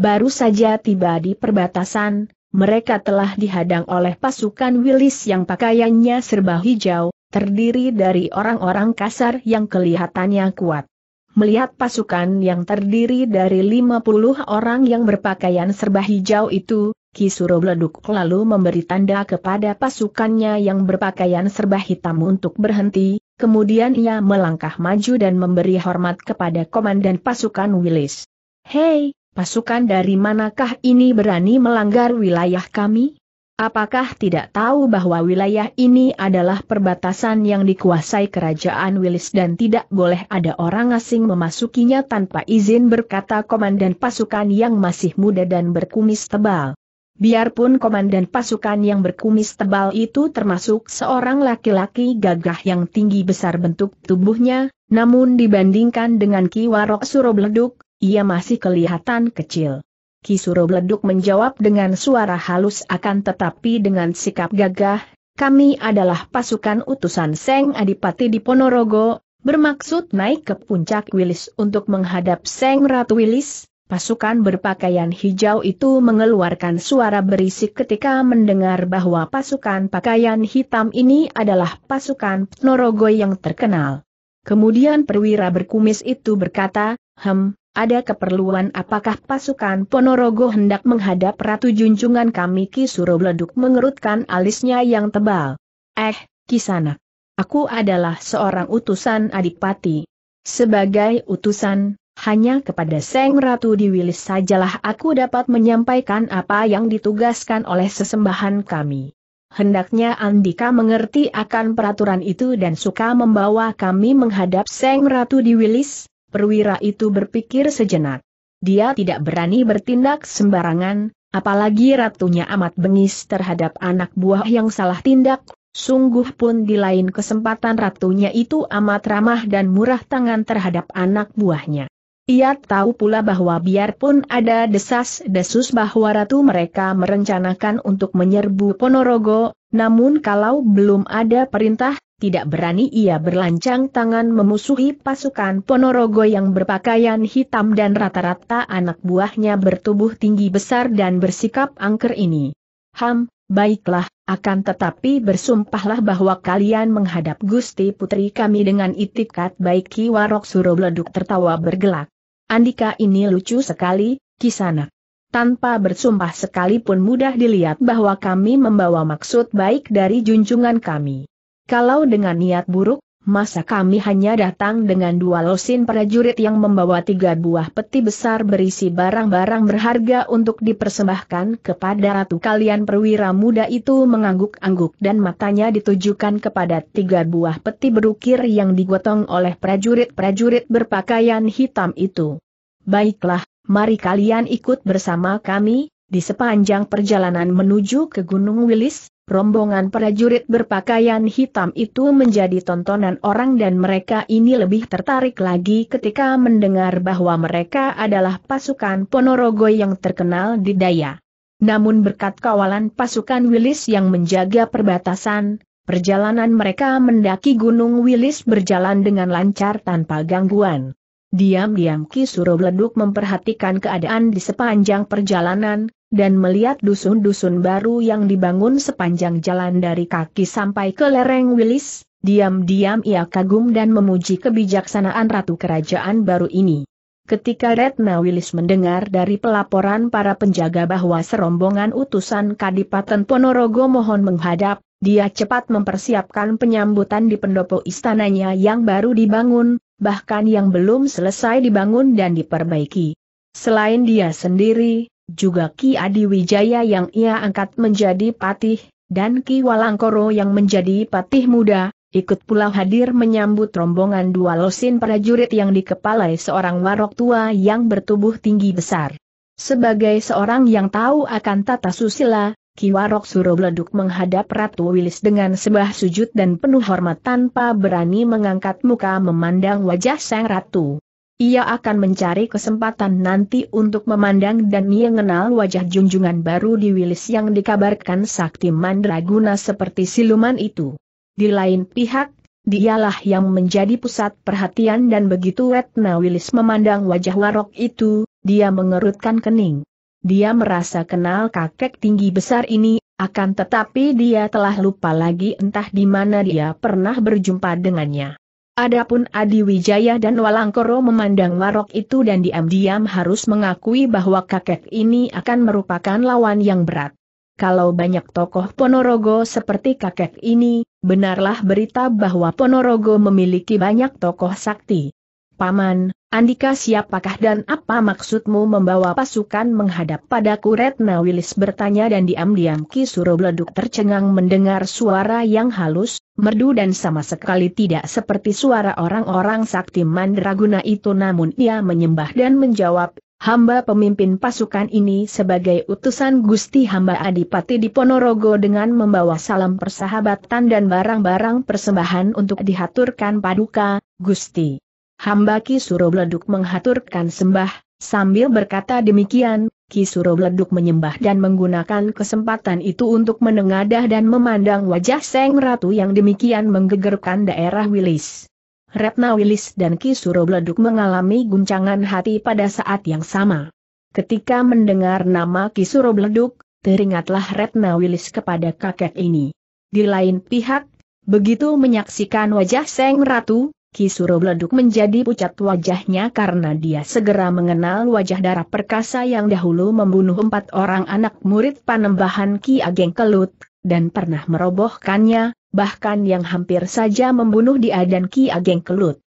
Baru saja tiba di perbatasan, mereka telah dihadang oleh pasukan Willis yang pakaiannya serba hijau, terdiri dari orang-orang kasar yang kelihatannya kuat. Melihat pasukan yang terdiri dari 50 orang yang berpakaian serba hijau itu, Kisuro Bleduk lalu memberi tanda kepada pasukannya yang berpakaian serba hitam untuk berhenti, kemudian ia melangkah maju dan memberi hormat kepada komandan pasukan Willis. Hei, pasukan dari manakah ini berani melanggar wilayah kami? Apakah tidak tahu bahwa wilayah ini adalah perbatasan yang dikuasai kerajaan Wilis dan tidak boleh ada orang asing memasukinya tanpa izin berkata komandan pasukan yang masih muda dan berkumis tebal. Biarpun komandan pasukan yang berkumis tebal itu termasuk seorang laki-laki gagah yang tinggi besar bentuk tubuhnya, namun dibandingkan dengan Ki Warok Surobleduk, ia masih kelihatan kecil. Kisuro Bleduk menjawab dengan suara halus akan tetapi dengan sikap gagah, kami adalah pasukan utusan Seng Adipati di Ponorogo, bermaksud naik ke puncak Wilis untuk menghadap Seng Ratu Wilis. Pasukan berpakaian hijau itu mengeluarkan suara berisik ketika mendengar bahwa pasukan pakaian hitam ini adalah pasukan Ponorogo yang terkenal. Kemudian perwira berkumis itu berkata, Hem, ada keperluan apakah pasukan Ponorogo hendak menghadap Ratu Junjungan kami Ki Surobleduk mengerutkan alisnya yang tebal. Eh, Kisana. Aku adalah seorang utusan adipati. Sebagai utusan, hanya kepada Seng Ratu Diwilis sajalah aku dapat menyampaikan apa yang ditugaskan oleh sesembahan kami. Hendaknya Andika mengerti akan peraturan itu dan suka membawa kami menghadap Seng Ratu Diwilis, perwira itu berpikir sejenak. Dia tidak berani bertindak sembarangan, apalagi ratunya amat bengis terhadap anak buah yang salah tindak. Sungguh pun di lain kesempatan ratunya itu amat ramah dan murah tangan terhadap anak buahnya. Ia tahu pula bahwa biarpun ada desas-desus bahwa ratu mereka merencanakan untuk menyerbu Ponorogo, namun kalau belum ada perintah, tidak berani ia berlancang tangan memusuhi pasukan Ponorogo yang berpakaian hitam dan rata-rata anak buahnya bertubuh tinggi besar dan bersikap angker ini. Ham, baiklah, akan tetapi bersumpahlah bahwa kalian menghadap Gusti Putri kami dengan itikat baik Ki Warok Surobleduk tertawa bergelak. Andika ini lucu sekali, kisana. Tanpa bersumpah sekalipun mudah dilihat bahwa kami membawa maksud baik dari junjungan kami. Kalau dengan niat buruk, masa kami hanya datang dengan dua losin prajurit yang membawa tiga buah peti besar berisi barang-barang berharga untuk dipersembahkan kepada ratu kalian perwira muda itu mengangguk-angguk dan matanya ditujukan kepada tiga buah peti berukir yang digotong oleh prajurit-prajurit berpakaian hitam itu. Baiklah, mari kalian ikut bersama kami, di sepanjang perjalanan menuju ke Gunung Wilis, rombongan prajurit berpakaian hitam itu menjadi tontonan orang dan mereka ini lebih tertarik lagi ketika mendengar bahwa mereka adalah pasukan Ponorogo yang terkenal di daya. Namun berkat kawalan pasukan Wilis yang menjaga perbatasan, perjalanan mereka mendaki Gunung Wilis berjalan dengan lancar tanpa gangguan. Diam-diam Ki Suro memperhatikan keadaan di sepanjang perjalanan, dan melihat dusun-dusun baru yang dibangun sepanjang jalan dari kaki sampai ke lereng Wilis, diam-diam ia kagum dan memuji kebijaksanaan Ratu Kerajaan baru ini. Ketika Retna Wilis mendengar dari pelaporan para penjaga bahwa serombongan utusan Kadipaten Ponorogo mohon menghadap, dia cepat mempersiapkan penyambutan di pendopo istananya yang baru dibangun, bahkan yang belum selesai dibangun dan diperbaiki. Selain dia sendiri, juga Ki Adi Wijaya yang ia angkat menjadi patih, dan Ki Walangkoro yang menjadi patih muda, ikut pula hadir menyambut rombongan dua losin prajurit yang dikepalai seorang warok tua yang bertubuh tinggi besar. Sebagai seorang yang tahu akan tata susila, Ki Warok Surobleduk menghadap Ratu Wilis dengan sebah sujud dan penuh hormat tanpa berani mengangkat muka memandang wajah sang ratu. Ia akan mencari kesempatan nanti untuk memandang dan mengenal wajah junjungan baru di Wilis yang dikabarkan sakti mandraguna seperti siluman itu. Di lain pihak, dialah yang menjadi pusat perhatian dan begitu Retna Wilis memandang wajah warok itu, dia mengerutkan kening. Dia merasa kenal kakek tinggi besar ini, akan tetapi dia telah lupa lagi entah di mana dia pernah berjumpa dengannya. Adapun Adi Wijaya dan Walangkoro memandang warok itu dan diam-diam harus mengakui bahwa kakek ini akan merupakan lawan yang berat. Kalau banyak tokoh Ponorogo seperti kakek ini, benarlah berita bahwa Ponorogo memiliki banyak tokoh sakti. Paman, Andika siapakah dan apa maksudmu membawa pasukan menghadap padaku Retna Wilis bertanya dan diam-diam Ki Bleduk tercengang mendengar suara yang halus, merdu dan sama sekali tidak seperti suara orang-orang sakti mandraguna itu namun ia menyembah dan menjawab, hamba pemimpin pasukan ini sebagai utusan Gusti hamba Adipati di Ponorogo dengan membawa salam persahabatan dan barang-barang persembahan untuk dihaturkan paduka, Gusti. Hamba Ki Surobleduk menghaturkan sembah, sambil berkata demikian, Kisuro Bleduk menyembah dan menggunakan kesempatan itu untuk menengadah dan memandang wajah Seng Ratu yang demikian menggegerkan daerah Wilis. Retna Wilis dan Kisuro Bleduk mengalami guncangan hati pada saat yang sama. Ketika mendengar nama Kisuro Bleduk, teringatlah Retna Wilis kepada kakek ini. Di lain pihak, begitu menyaksikan wajah Seng Ratu, Kisuro Bleduk menjadi pucat wajahnya karena dia segera mengenal wajah darah perkasa yang dahulu membunuh empat orang anak murid panembahan Ki Ageng Kelut, dan pernah merobohkannya, bahkan yang hampir saja membunuh dia dan Ki Ageng Kelut.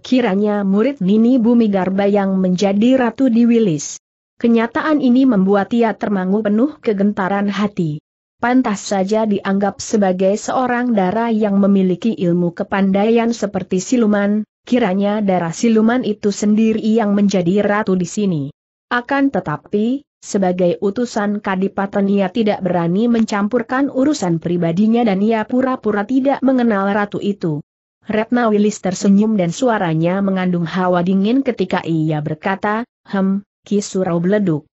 Kiranya murid Nini Bumi Garba yang menjadi ratu di Wilis. Kenyataan ini membuat ia termangu penuh kegentaran hati pantas saja dianggap sebagai seorang darah yang memiliki ilmu kepandaian seperti siluman, kiranya darah siluman itu sendiri yang menjadi ratu di sini. Akan tetapi, sebagai utusan Kadipaten ia tidak berani mencampurkan urusan pribadinya dan ia pura-pura tidak mengenal ratu itu. Retna Wilis tersenyum dan suaranya mengandung hawa dingin ketika ia berkata, Hem, Kisurau beleduk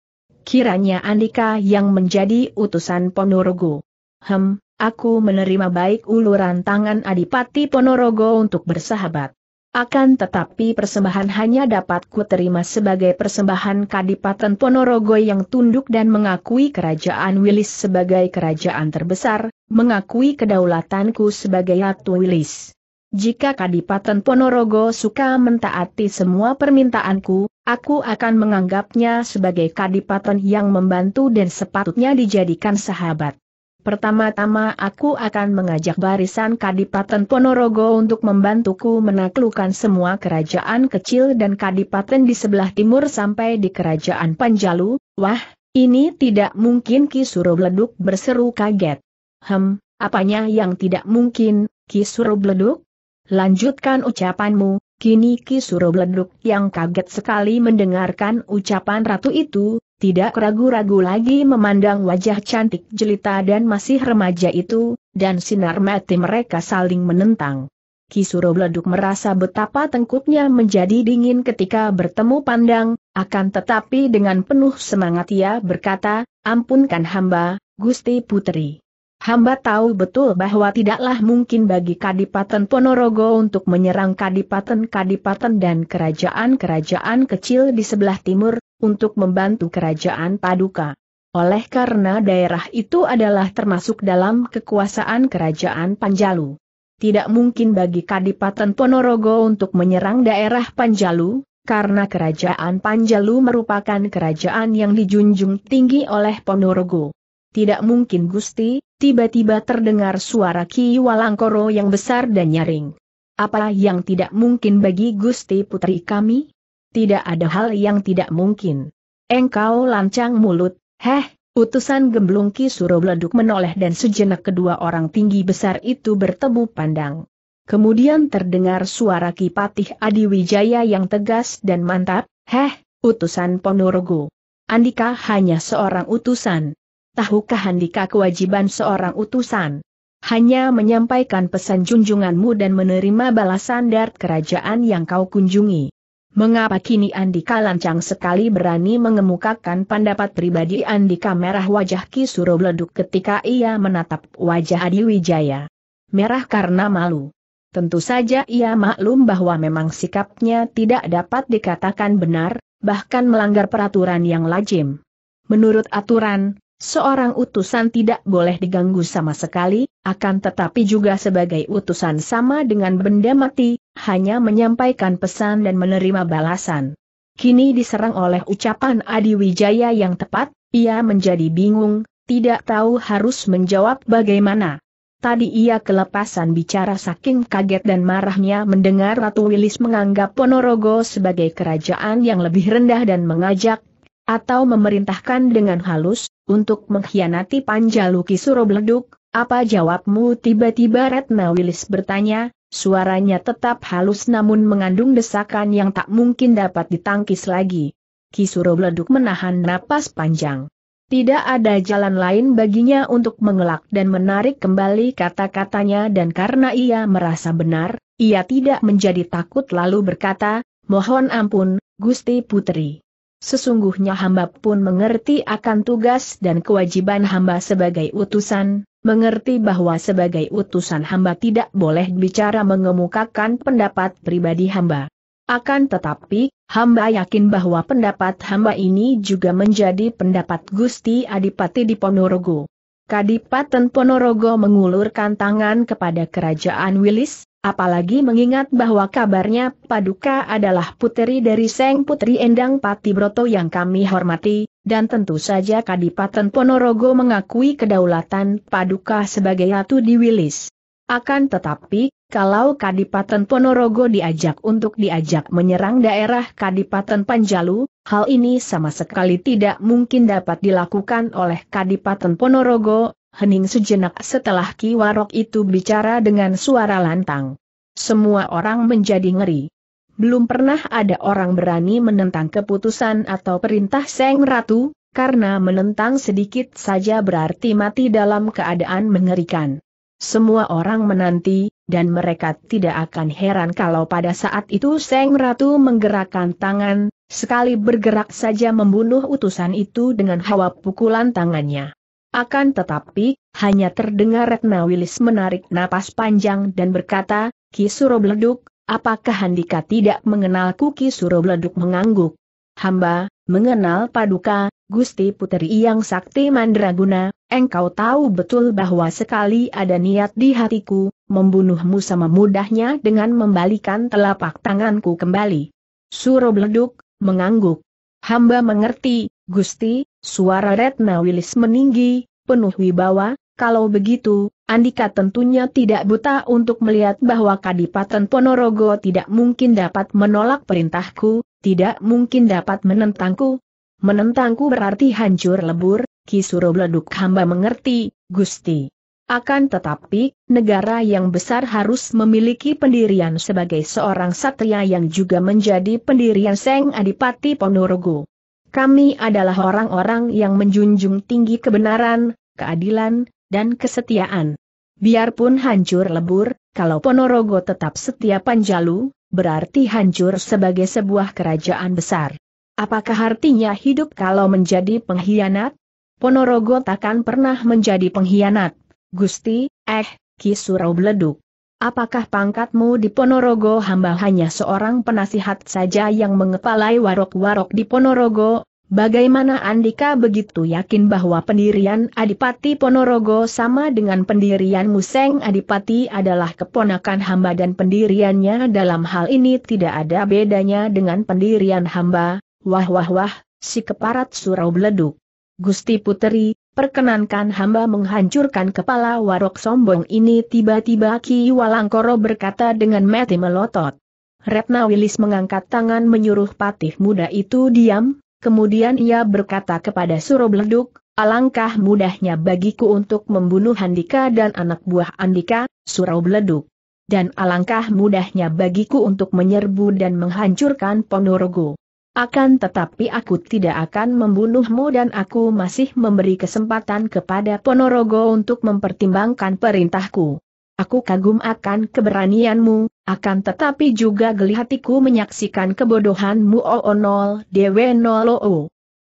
kiranya Andika yang menjadi utusan Ponorogo. Hem, aku menerima baik uluran tangan Adipati Ponorogo untuk bersahabat. Akan tetapi persembahan hanya dapat ku terima sebagai persembahan Kadipaten Ponorogo yang tunduk dan mengakui kerajaan Wilis sebagai kerajaan terbesar, mengakui kedaulatanku sebagai Ratu Wilis. Jika Kadipaten Ponorogo suka mentaati semua permintaanku, aku akan menganggapnya sebagai Kadipaten yang membantu dan sepatutnya dijadikan sahabat. Pertama-tama aku akan mengajak barisan Kadipaten Ponorogo untuk membantuku menaklukkan semua kerajaan kecil dan Kadipaten di sebelah timur sampai di kerajaan Panjalu, wah, ini tidak mungkin Ki Bleduk berseru kaget. Hem, apanya yang tidak mungkin, Ki Bleduk? Lanjutkan ucapanmu, kini Kisuro Bleduk yang kaget sekali mendengarkan ucapan ratu itu, tidak ragu-ragu lagi memandang wajah cantik jelita dan masih remaja itu, dan sinar mati mereka saling menentang. Kisuro Bleduk merasa betapa tengkuknya menjadi dingin ketika bertemu pandang, akan tetapi dengan penuh semangat ia berkata, ampunkan hamba, Gusti Putri. Hamba tahu betul bahwa tidaklah mungkin bagi Kadipaten Ponorogo untuk menyerang Kadipaten-Kadipaten dan kerajaan-kerajaan kecil di sebelah timur, untuk membantu kerajaan Paduka. Oleh karena daerah itu adalah termasuk dalam kekuasaan kerajaan Panjalu. Tidak mungkin bagi Kadipaten Ponorogo untuk menyerang daerah Panjalu, karena kerajaan Panjalu merupakan kerajaan yang dijunjung tinggi oleh Ponorogo. Tidak mungkin Gusti, tiba-tiba terdengar suara Ki Walangkoro yang besar dan nyaring. Apa yang tidak mungkin bagi Gusti Putri kami? Tidak ada hal yang tidak mungkin. Engkau lancang mulut, heh, utusan gemblung Ki Surobleduk menoleh dan sejenak kedua orang tinggi besar itu bertemu pandang. Kemudian terdengar suara Ki Patih Adiwijaya yang tegas dan mantap, heh, utusan Ponorogo. Andika hanya seorang utusan, tahukah Handika kewajiban seorang utusan? Hanya menyampaikan pesan junjunganmu dan menerima balasan dari kerajaan yang kau kunjungi. Mengapa kini Andika lancang sekali berani mengemukakan pendapat pribadi Andika merah wajah Ki Surobleduk ketika ia menatap wajah Adi Wijaya. Merah karena malu. Tentu saja ia maklum bahwa memang sikapnya tidak dapat dikatakan benar, bahkan melanggar peraturan yang lazim. Menurut aturan, Seorang utusan tidak boleh diganggu sama sekali, akan tetapi juga sebagai utusan sama dengan benda mati, hanya menyampaikan pesan dan menerima balasan. Kini diserang oleh ucapan Adi Wijaya yang tepat, ia menjadi bingung, tidak tahu harus menjawab bagaimana. Tadi ia kelepasan bicara saking kaget dan marahnya mendengar Ratu Wilis menganggap Ponorogo sebagai kerajaan yang lebih rendah dan mengajak atau memerintahkan dengan halus, untuk mengkhianati Panjalu Kisuro Bleduk, apa jawabmu tiba-tiba Retna Wilis bertanya, suaranya tetap halus namun mengandung desakan yang tak mungkin dapat ditangkis lagi. Kisuro Bleduk menahan napas panjang. Tidak ada jalan lain baginya untuk mengelak dan menarik kembali kata-katanya dan karena ia merasa benar, ia tidak menjadi takut lalu berkata, Mohon ampun, Gusti Putri. Sesungguhnya hamba pun mengerti akan tugas dan kewajiban hamba sebagai utusan, mengerti bahwa sebagai utusan hamba tidak boleh bicara mengemukakan pendapat pribadi hamba. Akan tetapi, hamba yakin bahwa pendapat hamba ini juga menjadi pendapat Gusti Adipati di Ponorogo. Kadipaten Ponorogo mengulurkan tangan kepada kerajaan Wilis, Apalagi mengingat bahwa kabarnya Paduka adalah puteri dari Seng Putri Endang Pati Broto yang kami hormati, dan tentu saja Kadipaten Ponorogo mengakui kedaulatan Paduka sebagai ratu di Wilis. Akan tetapi, kalau Kadipaten Ponorogo diajak untuk diajak menyerang daerah Kadipaten Panjalu, hal ini sama sekali tidak mungkin dapat dilakukan oleh Kadipaten Ponorogo, hening sejenak setelah Ki Warok itu bicara dengan suara lantang. Semua orang menjadi ngeri. Belum pernah ada orang berani menentang keputusan atau perintah Seng Ratu, karena menentang sedikit saja berarti mati dalam keadaan mengerikan. Semua orang menanti, dan mereka tidak akan heran kalau pada saat itu Seng Ratu menggerakkan tangan, sekali bergerak saja membunuh utusan itu dengan hawa pukulan tangannya. Akan tetapi, hanya terdengar Retna Wilis menarik napas panjang dan berkata, Ki Surobleduk, apakah Handika tidak mengenalku Ki Surobleduk mengangguk? Hamba, mengenal Paduka, Gusti Puteri yang sakti mandraguna, engkau tahu betul bahwa sekali ada niat di hatiku, membunuhmu sama mudahnya dengan membalikan telapak tanganku kembali. Surobleduk, mengangguk. Hamba mengerti, Gusti, Suara Retna Wilis meninggi, penuh wibawa, kalau begitu, Andika tentunya tidak buta untuk melihat bahwa Kadipaten Ponorogo tidak mungkin dapat menolak perintahku, tidak mungkin dapat menentangku. Menentangku berarti hancur lebur, Kisuro Bleduk hamba mengerti, Gusti. Akan tetapi, negara yang besar harus memiliki pendirian sebagai seorang satria yang juga menjadi pendirian Seng Adipati Ponorogo. Kami adalah orang-orang yang menjunjung tinggi kebenaran, keadilan, dan kesetiaan. Biarpun hancur lebur, kalau Ponorogo tetap setia Panjalu, berarti hancur sebagai sebuah kerajaan besar. Apakah artinya hidup kalau menjadi pengkhianat? Ponorogo takkan pernah menjadi pengkhianat. Gusti, eh, Kisurau Beleduk. Apakah pangkatmu di Ponorogo hamba hanya seorang penasihat saja yang mengepalai warok-warok di Ponorogo? Bagaimana Andika begitu yakin bahwa pendirian Adipati Ponorogo sama dengan pendirian Museng Adipati adalah keponakan hamba dan pendiriannya dalam hal ini tidak ada bedanya dengan pendirian hamba? Wah wah wah, si keparat surau beleduk. Gusti Puteri, Perkenankan hamba menghancurkan kepala warok sombong ini tiba-tiba Ki Walangkoro berkata dengan mati melotot. Retna Wilis mengangkat tangan menyuruh patih muda itu diam, kemudian ia berkata kepada Surobleduk, alangkah mudahnya bagiku untuk membunuh Handika dan anak buah Andika, Surobleduk. Dan alangkah mudahnya bagiku untuk menyerbu dan menghancurkan Ponorogo. Akan tetapi aku tidak akan membunuhmu dan aku masih memberi kesempatan kepada Ponorogo untuk mempertimbangkan perintahku. Aku kagum akan keberanianmu, akan tetapi juga geli hatiku menyaksikan kebodohanmu oh, oh, nol Dewe oh,